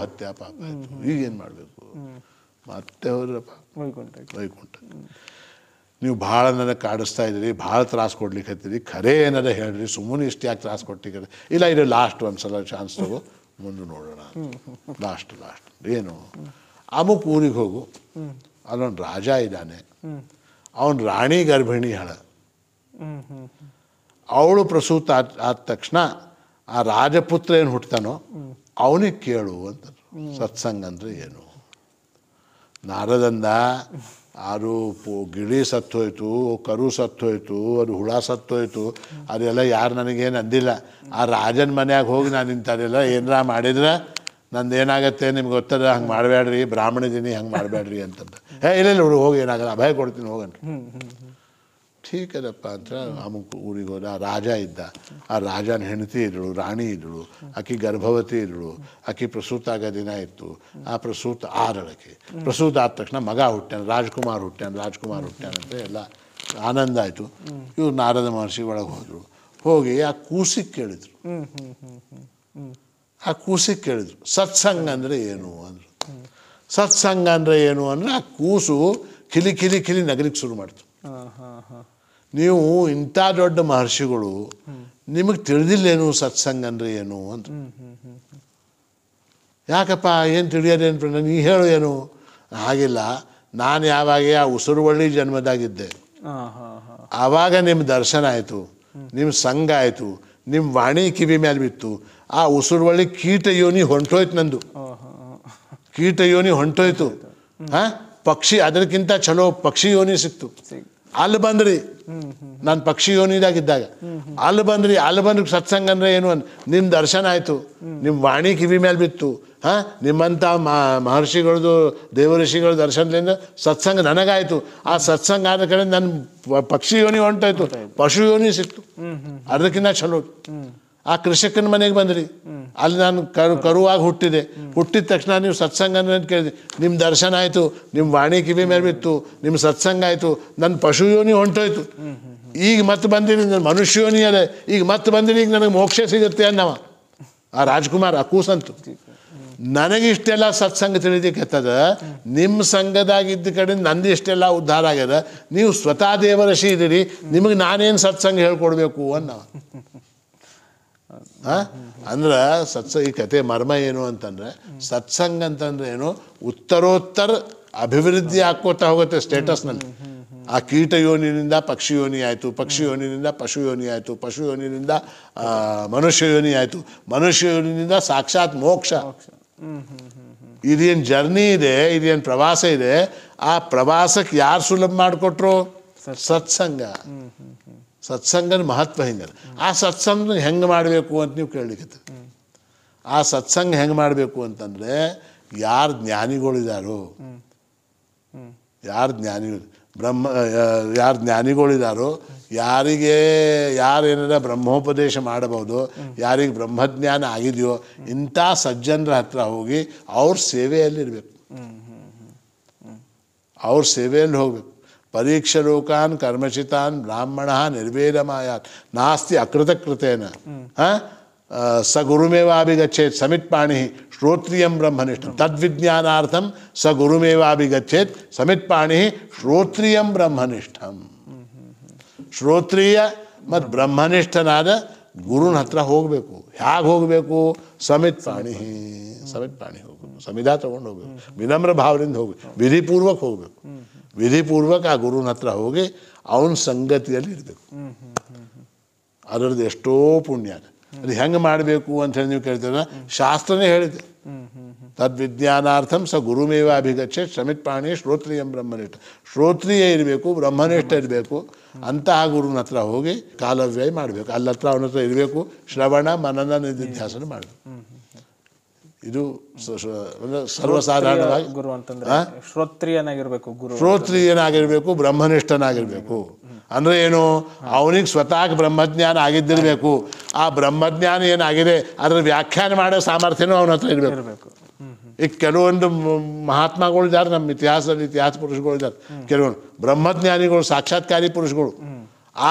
ಪಾಪ ಆಯಿತು ಈಗೇನು ಮಾಡಬೇಕು ಮತ್ತೆ ಹೋದ್ರಪ್ಪ ವೈಕುಂಠ ವೈಕುಂಠ ನೀವು ಭಾಳ ನನಗೆ ಕಾಡಿಸ್ತಾ ಇದ್ದೀರಿ ಭಾಳ ತ್ರಾಸು ಕೊಡ್ಲಿಕ್ಕೆ ಹತ್ತೀರಿ ಖರೆ ಏನಾರ ಹೇಳ್ರಿ ಸುಮ್ಮನೆ ಇಷ್ಟು ಯಾಕೆ ತ್ರಾಸು ಕೊಟ್ಟಿದ್ದೀರಿ ಇಲ್ಲ ಇದು ಲಾಸ್ಟ್ ಒಂದ್ಸಲ ಚಾನ್ಸ್ ತಗೋ ಮುಂದೆ ನೋಡೋಣ ಲಾಸ್ಟ್ ಲಾಸ್ಟ್ ಏನು ಅಮುಕ್ ಊರಿಗೆ ಹೋಗು ಅಲ್ಲೊಂದು ರಾಜ ಇದ್ದಾನೆ ಅವನು ರಾಣಿ ಗರ್ಭಿಣಿ ಹಳ ಅವಳು ಪ್ರಸೂತ ಆದ ತಕ್ಷಣ ಆ ರಾಜಪುತ್ರ ಏನು ಹುಟ್ಟತಾನೋ ಅವನಿಗೆ ಕೇಳು ಅಂತ ಸತ್ಸಂಗ ಅಂದ್ರೆ ಏನು ನಾರದಂದ ಆರು ಗಿಳಿ ಸತ್ತೋಯ್ತು ಕರು ಸತ್ತೋಯ್ತು ಅದು ಹುಳ ಸತ್ತೋಯ್ತು ಅದೆಲ್ಲ ಯಾರು ನನಗೇನು ಅಂದಿಲ್ಲ ಆ ರಾಜನ ಮನೆಯಾಗ ಹೋಗಿ ನಾನು ಇಂಥದ್ದೆಲ್ಲ ಏನರ ಮಾಡಿದ್ರೆ ನಂದು ಏನಾಗುತ್ತೆ ನಿಮ್ಗೆ ಗೊತ್ತದ ಹಂಗೆ ಮಾಡಬೇಡ್ರಿ ಬ್ರಾಹ್ಮಣ ಇದೀನಿ ಹಂಗೆ ಮಾಡಬೇಡ್ರಿ ಅಂತಂದು ಹೇ ಇಲ್ಲ ಇಲ್ಲ ಹೋಗಿ ಏನಾಗಲ್ಲ ಅಭಯ ಕೊಡ್ತೀನಿ ಹೋಗನ್ರಿ ಠೀಕದಪ್ಪ ಅಂತ ಅಮುಕ್ ಊರಿಗೆ ಹೋದ ಆ ರಾಜ ಇದ್ದ ಆ ರಾಜನ ಹೆಂಡತಿ ಇದ್ದಳು ರಾಣಿ ಇದ್ದಳು ಆಕೆ ಗರ್ಭವತಿ ಇದ್ದಳು ಆಕೆ ಪ್ರಸೂತ ಆಗೋ ದಿನ ಇತ್ತು ಆ ಪ್ರಸೂತ ಆರಳಕ್ಕೆ ಪ್ರಸೂತ ಆದ ತಕ್ಷಣ ಮಗ ಹುಟ್ಟ್ಯಾನ ರಾಜ್ಕುಮಾರ್ ಹುಟ್ಟ್ಯಾನ ರಾಜ್ಕುಮಾರ್ ಹುಟ್ಟ್ಯಾನ ಅಂತ ಎಲ್ಲ ಆನಂದ ಆಯಿತು ಇವ್ರು ನಾರದ ಮಹರ್ಷಿ ಒಳಗೆ ಹೋದರು ಹೋಗಿ ಆ ಕೂಸಿಗೆ ಕೇಳಿದ್ರು ಆ ಕೂಸಿಗೆ ಕೇಳಿದ್ರು ಸತ್ಸಂಗ ಅಂದ್ರೆ ಏನು ಅಂದರು ಸತ್ಸಂಗ ಅಂದರೆ ಏನು ಅಂದರೆ ಆ ಕೂಸು ಕಿಲಿ ಕಿಲಿ ಕಿಲಿ ನಗಲಿಕ್ಕೆ ಶುರು ಮಾಡ್ತು ನೀವು ಇಂಥ ದೊಡ್ಡ ಮಹರ್ಷಿಗಳು ನಿಮಗೆ ತಿಳಿದಿಲ್ಲೇನು ಸತ್ಸಂಗ ಅಂದರೆ ಏನು ಅಂತ ಯಾಕಪ್ಪ ಏನು ತಿಳಿಯೋದೇನು ನೀ ಹೇಳು ಏನು ಹಾಗಿಲ್ಲ ನಾನು ಯಾವಾಗ ಆ ಉಸುರುವಳ್ಳಿ ಜನ್ಮದಾಗಿದ್ದೆ ಆವಾಗ ನಿಮ್ಮ ದರ್ಶನ ಆಯಿತು ನಿಮ್ಮ ಸಂಘ ಆಯಿತು ನಿಮ್ಮ ವಾಣಿ ಕಿವಿ ಮೇಲೆ ಬಿತ್ತು ಆ ಉಸುರುವಳ್ಳಿ ಕೀಟ ಯೋನಿ ಹೊಂಟೋಯ್ತು ನಂದು ಕೀಟ ಯೋನಿ ಹೊಂಟೋಯ್ತು ಹಾಂ ಪಕ್ಷಿ ಅದಕ್ಕಿಂತ ಚಲೋ ಪಕ್ಷಿ ಯೋನಿ ಸಿಕ್ತು ಅಲ್ಲಿ ಬಂದ್ರಿ ನಾನು ಪಕ್ಷಿ ಯೋನಿದಾಗಿದ್ದಾಗ ಅಲ್ಲಿ ಬಂದ್ರಿ ಅಲ್ಲಿ ಬಂದ್ರಿ ಸತ್ಸಂಗ ಅಂದ್ರೆ ಏನು ಅನ್ ನಿಮ್ಮ ದರ್ಶನ ಆಯ್ತು ನಿಮ್ಮ ವಾಣಿ ಕಿವಿ ಮೇಲೆ ಬಿತ್ತು ಹಾಂ ನಿಮ್ಮಂಥ ಮಹರ್ಷಿಗಳದು ಋಷಿಗಳ ದರ್ಶನದಿಂದ ಸತ್ಸಂಗ ನನಗಾಯ್ತು ಆ ಸತ್ಸಂಗ ಆದ ಕಡೆ ನನ್ನ ಪಕ್ಷಿ ಯೋನಿ ಹೊಂಟಾಯ್ತು ಪಶು ಯೋನಿ ಸಿಕ್ತು ಅದಕ್ಕಿಂತ ಚಲೋ ಆ ಕೃಷಕನ ಮನೆಗೆ ಬಂದ್ರಿ ಅಲ್ಲಿ ನಾನು ಕರು ಕರುವಾಗಿ ಹುಟ್ಟಿದೆ ಹುಟ್ಟಿದ ತಕ್ಷಣ ನೀವು ಸತ್ಸಂಗ ಅಂತ ಕೇಳಿದೆ ನಿಮ್ಮ ದರ್ಶನ ಆಯಿತು ನಿಮ್ಮ ವಾಣಿ ಕಿವಿ ಮೇಲೆ ಬಿತ್ತು ನಿಮ್ಮ ಸತ್ಸಂಗ ಆಯಿತು ನನ್ನ ಪಶು ಯೋನಿ ಹೊಂಟೋಯ್ತು ಈಗ ಮತ್ತೆ ಬಂದಿರಿ ನನ್ನ ಮನುಷ್ಯ ಯೋನಿ ಅದೇ ಈಗ ಮತ್ತೆ ಬಂದಿರಿ ಈಗ ನನಗೆ ಮೋಕ್ಷ ಸಿಗುತ್ತೆ ಅನ್ನವ ಆ ರಾಜ್ಕುಮಾರ್ ಆ ಕೂಸಂತು ಇಷ್ಟೆಲ್ಲ ಸತ್ಸಂಗ ತಿಳಿದಿಕ್ಕೆತ್ತದ ನಿಮ್ಮ ಸಂಘದಾಗಿದ್ದ ಕಡೆ ನಂದು ಇಷ್ಟೆಲ್ಲ ಉದ್ಧಾರ ಆಗ್ಯದ ನೀವು ಸ್ವತಃ ದೇವರಶಿ ಇದ್ದೀರಿ ನಿಮಗೆ ನಾನೇನು ಸತ್ಸಂಗ ಹೇಳ್ಕೊಡ್ಬೇಕು ಅನ್ನವ ಅಂದ್ರೆ ಸತ್ಸ ಈ ಕತೆ ಮರ್ಮ ಏನು ಅಂತಂದ್ರೆ ಸತ್ಸಂಗ ಅಂತಂದ್ರೆ ಏನು ಉತ್ತರೋತ್ತರ ಅಭಿವೃದ್ಧಿ ಹಾಕೋತಾ ಹೋಗುತ್ತೆ ಸ್ಟೇಟಸ್ನಲ್ಲಿ ಆ ಕೀಟ ಯೋನಿನಿಂದ ಪಕ್ಷಿ ಯೋನಿ ಆಯ್ತು ಪಕ್ಷಿ ಯೋನಿನಿಂದ ಪಶು ಯೋನಿ ಆಯ್ತು ಪಶು ಯೋನಿನಿಂದ ಮನುಷ್ಯ ಯೋನಿ ಆಯಿತು ಮನುಷ್ಯ ಯೋನಿನಿಂದ ಸಾಕ್ಷಾತ್ ಮೋಕ್ಷ ಇದೇನು ಜರ್ನಿ ಇದೆ ಇದೇನು ಪ್ರವಾಸ ಇದೆ ಆ ಪ್ರವಾಸಕ್ಕೆ ಯಾರು ಸುಲಭ ಮಾಡಿಕೊಟ್ರು ಸತ್ಸಂಗ ಸತ್ಸಂಗನ ಮಹತ್ವ ಹಿಂಗೆ ಆ ಸತ್ಸಂಗ ಹೆಂಗೆ ಮಾಡಬೇಕು ಅಂತ ನೀವು ಕೇಳಲಿಕ್ಕೆ ಆ ಸತ್ಸಂಗ ಹೆಂಗೆ ಮಾಡಬೇಕು ಅಂತಂದರೆ ಯಾರು ಜ್ಞಾನಿಗಳಿದಾರೋ ಯಾರು ಜ್ಞಾನಿಗಳು ಬ್ರಹ್ಮ ಯಾರು ಜ್ಞಾನಿಗಳಿದಾರೋ ಯಾರಿಗೆ ಯಾರೇನಾರ ಬ್ರಹ್ಮೋಪದೇಶ ಮಾಡಬಹುದು ಯಾರಿಗೆ ಬ್ರಹ್ಮಜ್ಞಾನ ಆಗಿದೆಯೋ ಇಂಥ ಸಜ್ಜನರ ಹತ್ರ ಹೋಗಿ ಅವ್ರ ಸೇವೆಯಲ್ಲಿರಬೇಕು ಅವ್ರ ಸೇವೆಯಲ್ಲಿ ಹೋಗಬೇಕು परीक्षलोकान् ब्राह्मण निर्वेद आयात नास्ति अकृतकृतेन हम्म। स गुरुमेवाभिगच्छेत् समित्पाणिः श्रोत्रियं ब्रह्मनिष्ठं तद्विज्ञानार्थं स गुरुमेवाभिगच्छेत् समित्पाणिः श्रोत्रियं ब्रह्मनिष्ठं ಶ್ರೋತ್ರೀಯ ಮತ್ತು ಬ್ರಹ್ಮನಿಷ್ಠನಾದ ಗುರುನ ಹತ್ರ ಹೋಗಬೇಕು ಹೇಗೆ ಹೋಗಬೇಕು ಸಮಿತ್ ಪಾಣಿ ಸಮಿತ್ ಪಾಣಿ ಹೋಗಬೇಕು ಸಮಿಧಾ ತೊಗೊಂಡು ಹೋಗ್ಬೇಕು ವಿನಮ್ರ ಭಾವದಿಂದ विधिपूर्वक ವಿಧಿಪೂರ್ವಕ ವಿಧಿಪೂರ್ವಕ ಆ ಗುರುವಿನ ಹತ್ರ ಹೋಗಿ ಅವನ ಸಂಗತಿಯಲ್ಲಿ ಇರಬೇಕು ಅದರದ್ದು ಎಷ್ಟೋ ಪುಣ್ಯ ಅದು ಹೆಂಗೆ ಮಾಡಬೇಕು ಅಂತ ಹೇಳಿ ನೀವು ಕೇಳ್ತೀರ ಶಾಸ್ತ್ರನೇ ಹೇಳಿದೆ ತದ್ವಿಜ್ಞಾನಾರ್ಥಂ ಸ ಗುರುಮೇವ ಅಭಿಗಚ್ಚೆ ಶ್ರಮಿತ್ಪಾಣಿ ಶ್ರೋತ್ರಿಯಂ ಬ್ರಹ್ಮನಿಷ್ಠ ಶ್ರೋತ್ರಿಯ ಇರಬೇಕು ಬ್ರಹ್ಮನಿಷ್ಠ ಇರಬೇಕು ಅಂತಹ ಗುರುವಿನ ಹತ್ರ ಹೋಗಿ ಕಾಲವ್ಯಯ ಮಾಡಬೇಕು ಅಲ್ಲತ್ರ ಅವನ ಹತ್ರ ಇರಬೇಕು ಶ್ರವಣ ಮನನ ನಿಧ್ಯಾಸನ ಮಾಡಬೇಕು ಇದು ಸರ್ವಸಾಧಾರಣವಾಗಿ ಗುರು ಅಂತಂದ್ರೆ ಶ್ರೋತ್ರಿಯನಾಗಿರ್ಬೇಕು ಗುರು ಶ್ರೋತ್ರಿಯನಾಗಿರ್ಬೇಕು ಬ್ರಹ್ಮನಿಷ್ಠನಾಗಿರ್ಬೇಕು ಅಂದ್ರೆ ಏನು ಅವನಿಗೆ ಸ್ವತಃ ಬ್ರಹ್ಮಜ್ಞಾನ ಆಗಿದ್ದಿರ್ಬೇಕು ಆ ಬ್ರಹ್ಮಜ್ಞಾನ ಏನಾಗಿದೆ ಅದ್ರ ವ್ಯಾಖ್ಯಾನ ಮಾಡೋ ಸಾಮರ್ಥ್ಯನೂ ಅವನ ಹತ್ರ ಇರಬೇಕು ಈಗ ಕೆಲವೊಂದು ಮಹಾತ್ಮಗಳು ಇದಾರೆ ನಮ್ಮ ಇತಿಹಾಸದಲ್ಲಿ ಇತಿಹಾಸ ಪುರುಷಗಳು ಇದ್ದಾರೆ ಕೆಲವೊಂದು ಬ್ರಹ್ಮಜ್ಞಾನಿಗಳು ಸಾಕ್ಷಾತ್ಕಾರಿ ಪುರುಷಗಳು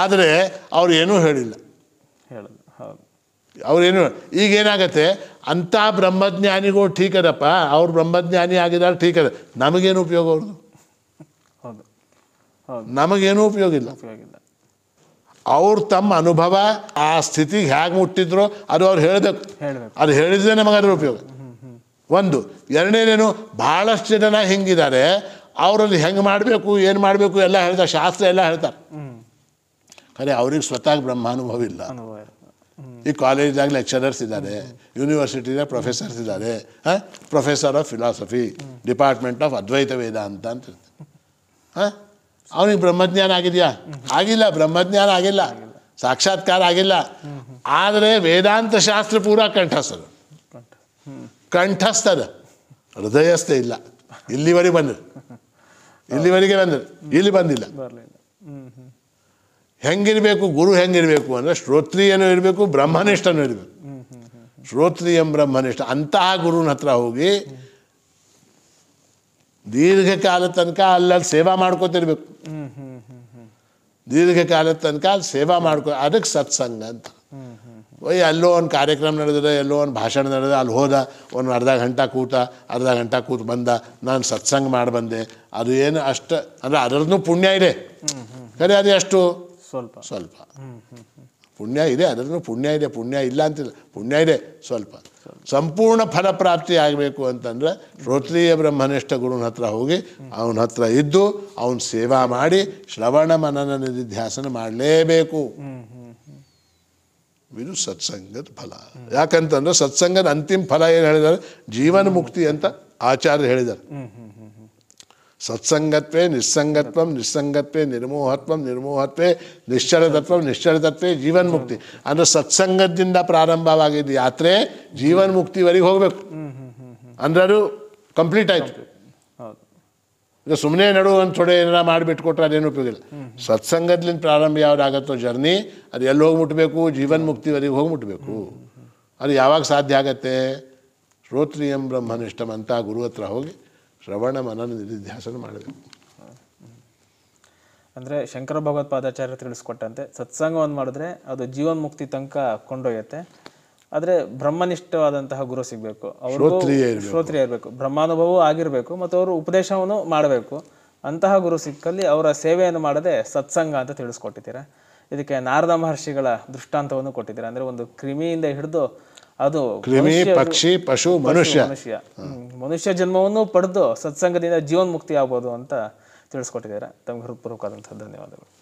ಆದರೆ ಅವ್ರು ಏನೂ ಹೇಳಿಲ್ಲ ಅವ್ರೇನು ಈಗೇನಾಗತ್ತೆ ಅಂಥ ಬ್ರಹ್ಮಜ್ಞಾನಿಗಳು ಠೀಕದಪ್ಪ ಅವ್ರು ಬ್ರಹ್ಮಜ್ಞಾನಿ ಆಗಿದ್ದಾರೆ ಅದ ನಮಗೇನು ಉಪಯೋಗ ಅವ್ರದ್ದು ಹೌದು ಹೌದು ಉಪಯೋಗ ಇಲ್ಲ ಅವ್ರು ತಮ್ಮ ಅನುಭವ ಆ ಸ್ಥಿತಿಗೆ ಹೇಗೆ ಮುಟ್ಟಿದ್ರು ಅದು ಅವ್ರು ಹೇಳಬೇಕು ಅದು ಹೇಳಿದ್ರೆ ನಮಗೆ ಅದ್ರ ಉಪಯೋಗ ಒಂದು ಎರಡನೇನೇನು ಭಾಳಷ್ಟು ಜನ ಹೆಂಗಿದ್ದಾರೆ ಅವರಲ್ಲಿ ಹೆಂಗೆ ಮಾಡಬೇಕು ಏನು ಮಾಡಬೇಕು ಎಲ್ಲ ಹೇಳ್ತಾರೆ ಶಾಸ್ತ್ರ ಎಲ್ಲ ಹೇಳ್ತಾರೆ ಖರೆ ಅವ್ರಿಗೆ ಸ್ವತಃ ಬ್ರಹ್ಮಾನುಭವ ಇಲ್ಲ ಈ ಕಾಲೇಜ್ನಾಗ ಲೆಕ್ಚರರ್ಸ್ ಇದ್ದಾರೆ ಯೂನಿವರ್ಸಿಟಿನ ಪ್ರೊಫೆಸರ್ಸ್ ಇದ್ದಾರೆ ಹಾಂ professor of philosophy department of Advaita Vedanta ಅಂತ ಅಂತ ಹಾಂ ಅವನಿಗೆ ಬ್ರಹ್ಮಜ್ಞಾನ ಆಗಿದೆಯಾ ಆಗಿಲ್ಲ ಬ್ರಹ್ಮಜ್ಞಾನ ಆಗಿಲ್ಲ ಸಾಕ್ಷಾತ್ಕಾರ ಆಗಿಲ್ಲ ಆದರೆ ವೇದಾಂತ ಶಾಸ್ತ್ರ ಪೂರ ಕಂಠಸ್ಥದ ಕಂಠಸ್ಥದ ಹೃದಯಸ್ಥ ಇಲ್ಲ ಇಲ್ಲಿವರೆಗೆ ಬಂದರು ಇಲ್ಲಿವರೆಗೆ ಬಂದರು ಇಲ್ಲಿ ಬಂದಿಲ್ಲ ಹೆಂಗಿರಬೇಕು ಗುರು ಹೆಂಗಿರಬೇಕು ಅಂದರೆ ಶ್ರೋತ್ರಿಯನೂ ಇರಬೇಕು ಬ್ರಹ್ಮನಿಷ್ಠನೂ ಇರಬೇಕು ಶ್ರೋತ್ರಿಯಂ ಬ್ರಹ್ಮನಿಷ್ಠ ಅಂತಹ ಗುರುನ ಹತ್ರ ಹೋಗಿ ದೀರ್ಘಕಾಲ ತನಕ ಅಲ್ಲಲ್ಲಿ ಸೇವಾ ಮಾಡ್ಕೋತಿರ್ಬೇಕು ದೀರ್ಘಕಾಲ ತನಕ ಅಲ್ಲಿ ಸೇವಾ ಮಾಡ್ಕೊ ಅದಕ್ಕೆ ಸತ್ಸಂಗ ಅಂತ ಓಯ್ ಅಲ್ಲೋ ಒಂದು ಕಾರ್ಯಕ್ರಮ ನಡೆದಿದೆ ಎಲ್ಲೋ ಒಂದು ಭಾಷಣ ನಡೆದ ಅಲ್ಲಿ ಹೋದ ಒಂದು ಅರ್ಧ ಗಂಟೆ ಕೂತ ಅರ್ಧ ಗಂಟೆ ಕೂತು ಬಂದ ನಾನು ಸತ್ಸಂಗ ಮಾಡಿ ಬಂದೆ ಅದು ಏನು ಅಷ್ಟ ಅಂದರೆ ಅದರದ್ದು ಪುಣ್ಯ ಇದೆ ಖರೆ ಅದು ಎಷ್ಟು ಸ್ವಲ್ಪ ಸ್ವಲ್ಪ ಪುಣ್ಯ ಇದೆ ಅದರಲ್ಲೂ ಪುಣ್ಯ ಇದೆ ಪುಣ್ಯ ಇಲ್ಲ ಅಂತಿಲ್ಲ ಪುಣ್ಯ ಇದೆ ಸ್ವಲ್ಪ ಸಂಪೂರ್ಣ ಫಲ ಪ್ರಾಪ್ತಿ ಆಗಬೇಕು ಅಂತಂದರೆ ಶ್ರೋತ್ರಿಯ ಬ್ರಹ್ಮನಿಷ್ಠ ಗುರುನ ಹತ್ರ ಹೋಗಿ ಅವನ ಹತ್ರ ಇದ್ದು ಅವನ ಸೇವಾ ಮಾಡಿ ಶ್ರವಣ ಮನನ ನಿಧಿಧ್ಯಾಸನ ಮಾಡಲೇಬೇಕು ಇದು ಸತ್ಸಂಗದ ಫಲ ಯಾಕಂತಂದ್ರೆ ಸತ್ಸಂಗದ ಅಂತಿಮ ಫಲ ಏನು ಹೇಳಿದ್ದಾರೆ ಜೀವನ ಮುಕ್ತಿ ಅಂತ ಆಚಾರ್ಯ ಹೇಳಿದ್ದಾರೆ ಸತ್ಸಂಗತ್ವೇ ನಿಸ್ಸಂಗತ್ವಂ ನಿಸ್ಸಂಗತ್ವೇ ನಿರ್ಮೋಹತ್ವಂ ನಿರ್ಮೋಹತ್ವೇ ನಿಶ್ಚಲತತ್ವ ನಿಶ್ಚಲತತ್ವೇ ಜೀವನ್ಮುಕ್ತಿ ಅಂದ್ರೆ ಸತ್ಸಂಗದಿಂದ ಪ್ರಾರಂಭವಾಗಿದ್ದ ಯಾತ್ರೆ ಜೀವನ್ಮುಕ್ತಿವರೆಗೆ ಹೋಗಬೇಕು ಅಂದ್ರೆ ಅದು ಕಂಪ್ಲೀಟ್ ಆಯ್ತು ಇದು ಸುಮ್ಮನೆ ನಡು ಅಂತ ಥೋಡೆ ಏನಾರ ಮಾಡಿಬಿಟ್ಟು ಕೊಟ್ಟರೆ ಅದೇನು ಇಲ್ಲ ಸತ್ಸಂಗದಿಂದ ಪ್ರಾರಂಭ ಆಗತ್ತೋ ಜರ್ನಿ ಅದು ಎಲ್ಲಿ ಹೋಗಿ ಮುಟ್ಟಬೇಕು ಜೀವನ್ ಮುಕ್ತಿವರೆಗೆ ಹೋಗಿ ಮುಟ್ಬೇಕು ಅದು ಯಾವಾಗ ಸಾಧ್ಯ ಆಗತ್ತೆ ಶ್ರೋತ್ರಿಯಂ ಬ್ರಹ್ಮನಿಷ್ಠಂ ಅಂತ ಗುರು ಹತ್ರ ಹೋಗಿ ಶ್ರವಣ ಮನನ ನಿಧಿಧ್ಯಾಸನ ಮಾಡಬೇಕು ಅಂದರೆ ಶಂಕರ ಭಗವತ್ಪಾದಾಚಾರ್ಯ ತಿಳಿಸ್ಕೊಟ್ಟಂತೆ ಸತ್ಸಂಗವನ್ನು ಮಾಡಿದ್ರೆ ಅದು ಜೀವನ್ಮುಕ್ತಿ ತನಕ ಕೊಂಡೊಯ್ಯುತ್ತೆ ಆದರೆ ಬ್ರಹ್ಮನಿಷ್ಠವಾದಂತಹ ಗುರು ಸಿಗಬೇಕು ಅವರು ಶ್ರೋತ್ರಿಯ ಇರಬೇಕು ಬ್ರಹ್ಮಾನುಭವವೂ ಆಗಿರಬೇಕು ಮತ್ತು ಅವರು ಉಪದೇಶವನ್ನು ಮಾಡಬೇಕು ಅಂತಹ ಗುರು ಸಿಕ್ಕಲ್ಲಿ ಅವರ ಸೇವೆಯನ್ನು ಮಾಡದೆ ಸತ್ಸಂಗ ಅಂತ ತಿಳಿಸ್ಕೊಟ್ಟಿದ್ದೀರಾ ಇದಕ್ಕೆ ನಾರದ ಮಹರ್ಷಿಗಳ ದೃಷ್ಟಾಂತವನ್ನು ಕೊಟ್ಟಿದ್ದೀರಾ ಅಂದರೆ ಒಂದು ಕ್ರಿಮಿಯಿಂದ ಹಿಡಿದು ಅದು ಕ್ರಿಮಿ ಪಕ್ಷಿ ಪಶು ಮನುಷ್ಯ ಮನುಷ್ಯ ಮನುಷ್ಯ ಜನ್ಮವನ್ನು ಪಡೆದು ಸತ್ಸಂಗದಿಂದ ಮುಕ್ತಿ ಆಗ್ಬೋದು ಅಂತ ತಿಳಿಸ್ಕೊಟ್ಟಿದ್ದಾರೆ ತಮಗೆ ಹೃತ್ಪೂರ್ವಕವಾದಂಥ ಧನ್ಯವಾದಗಳು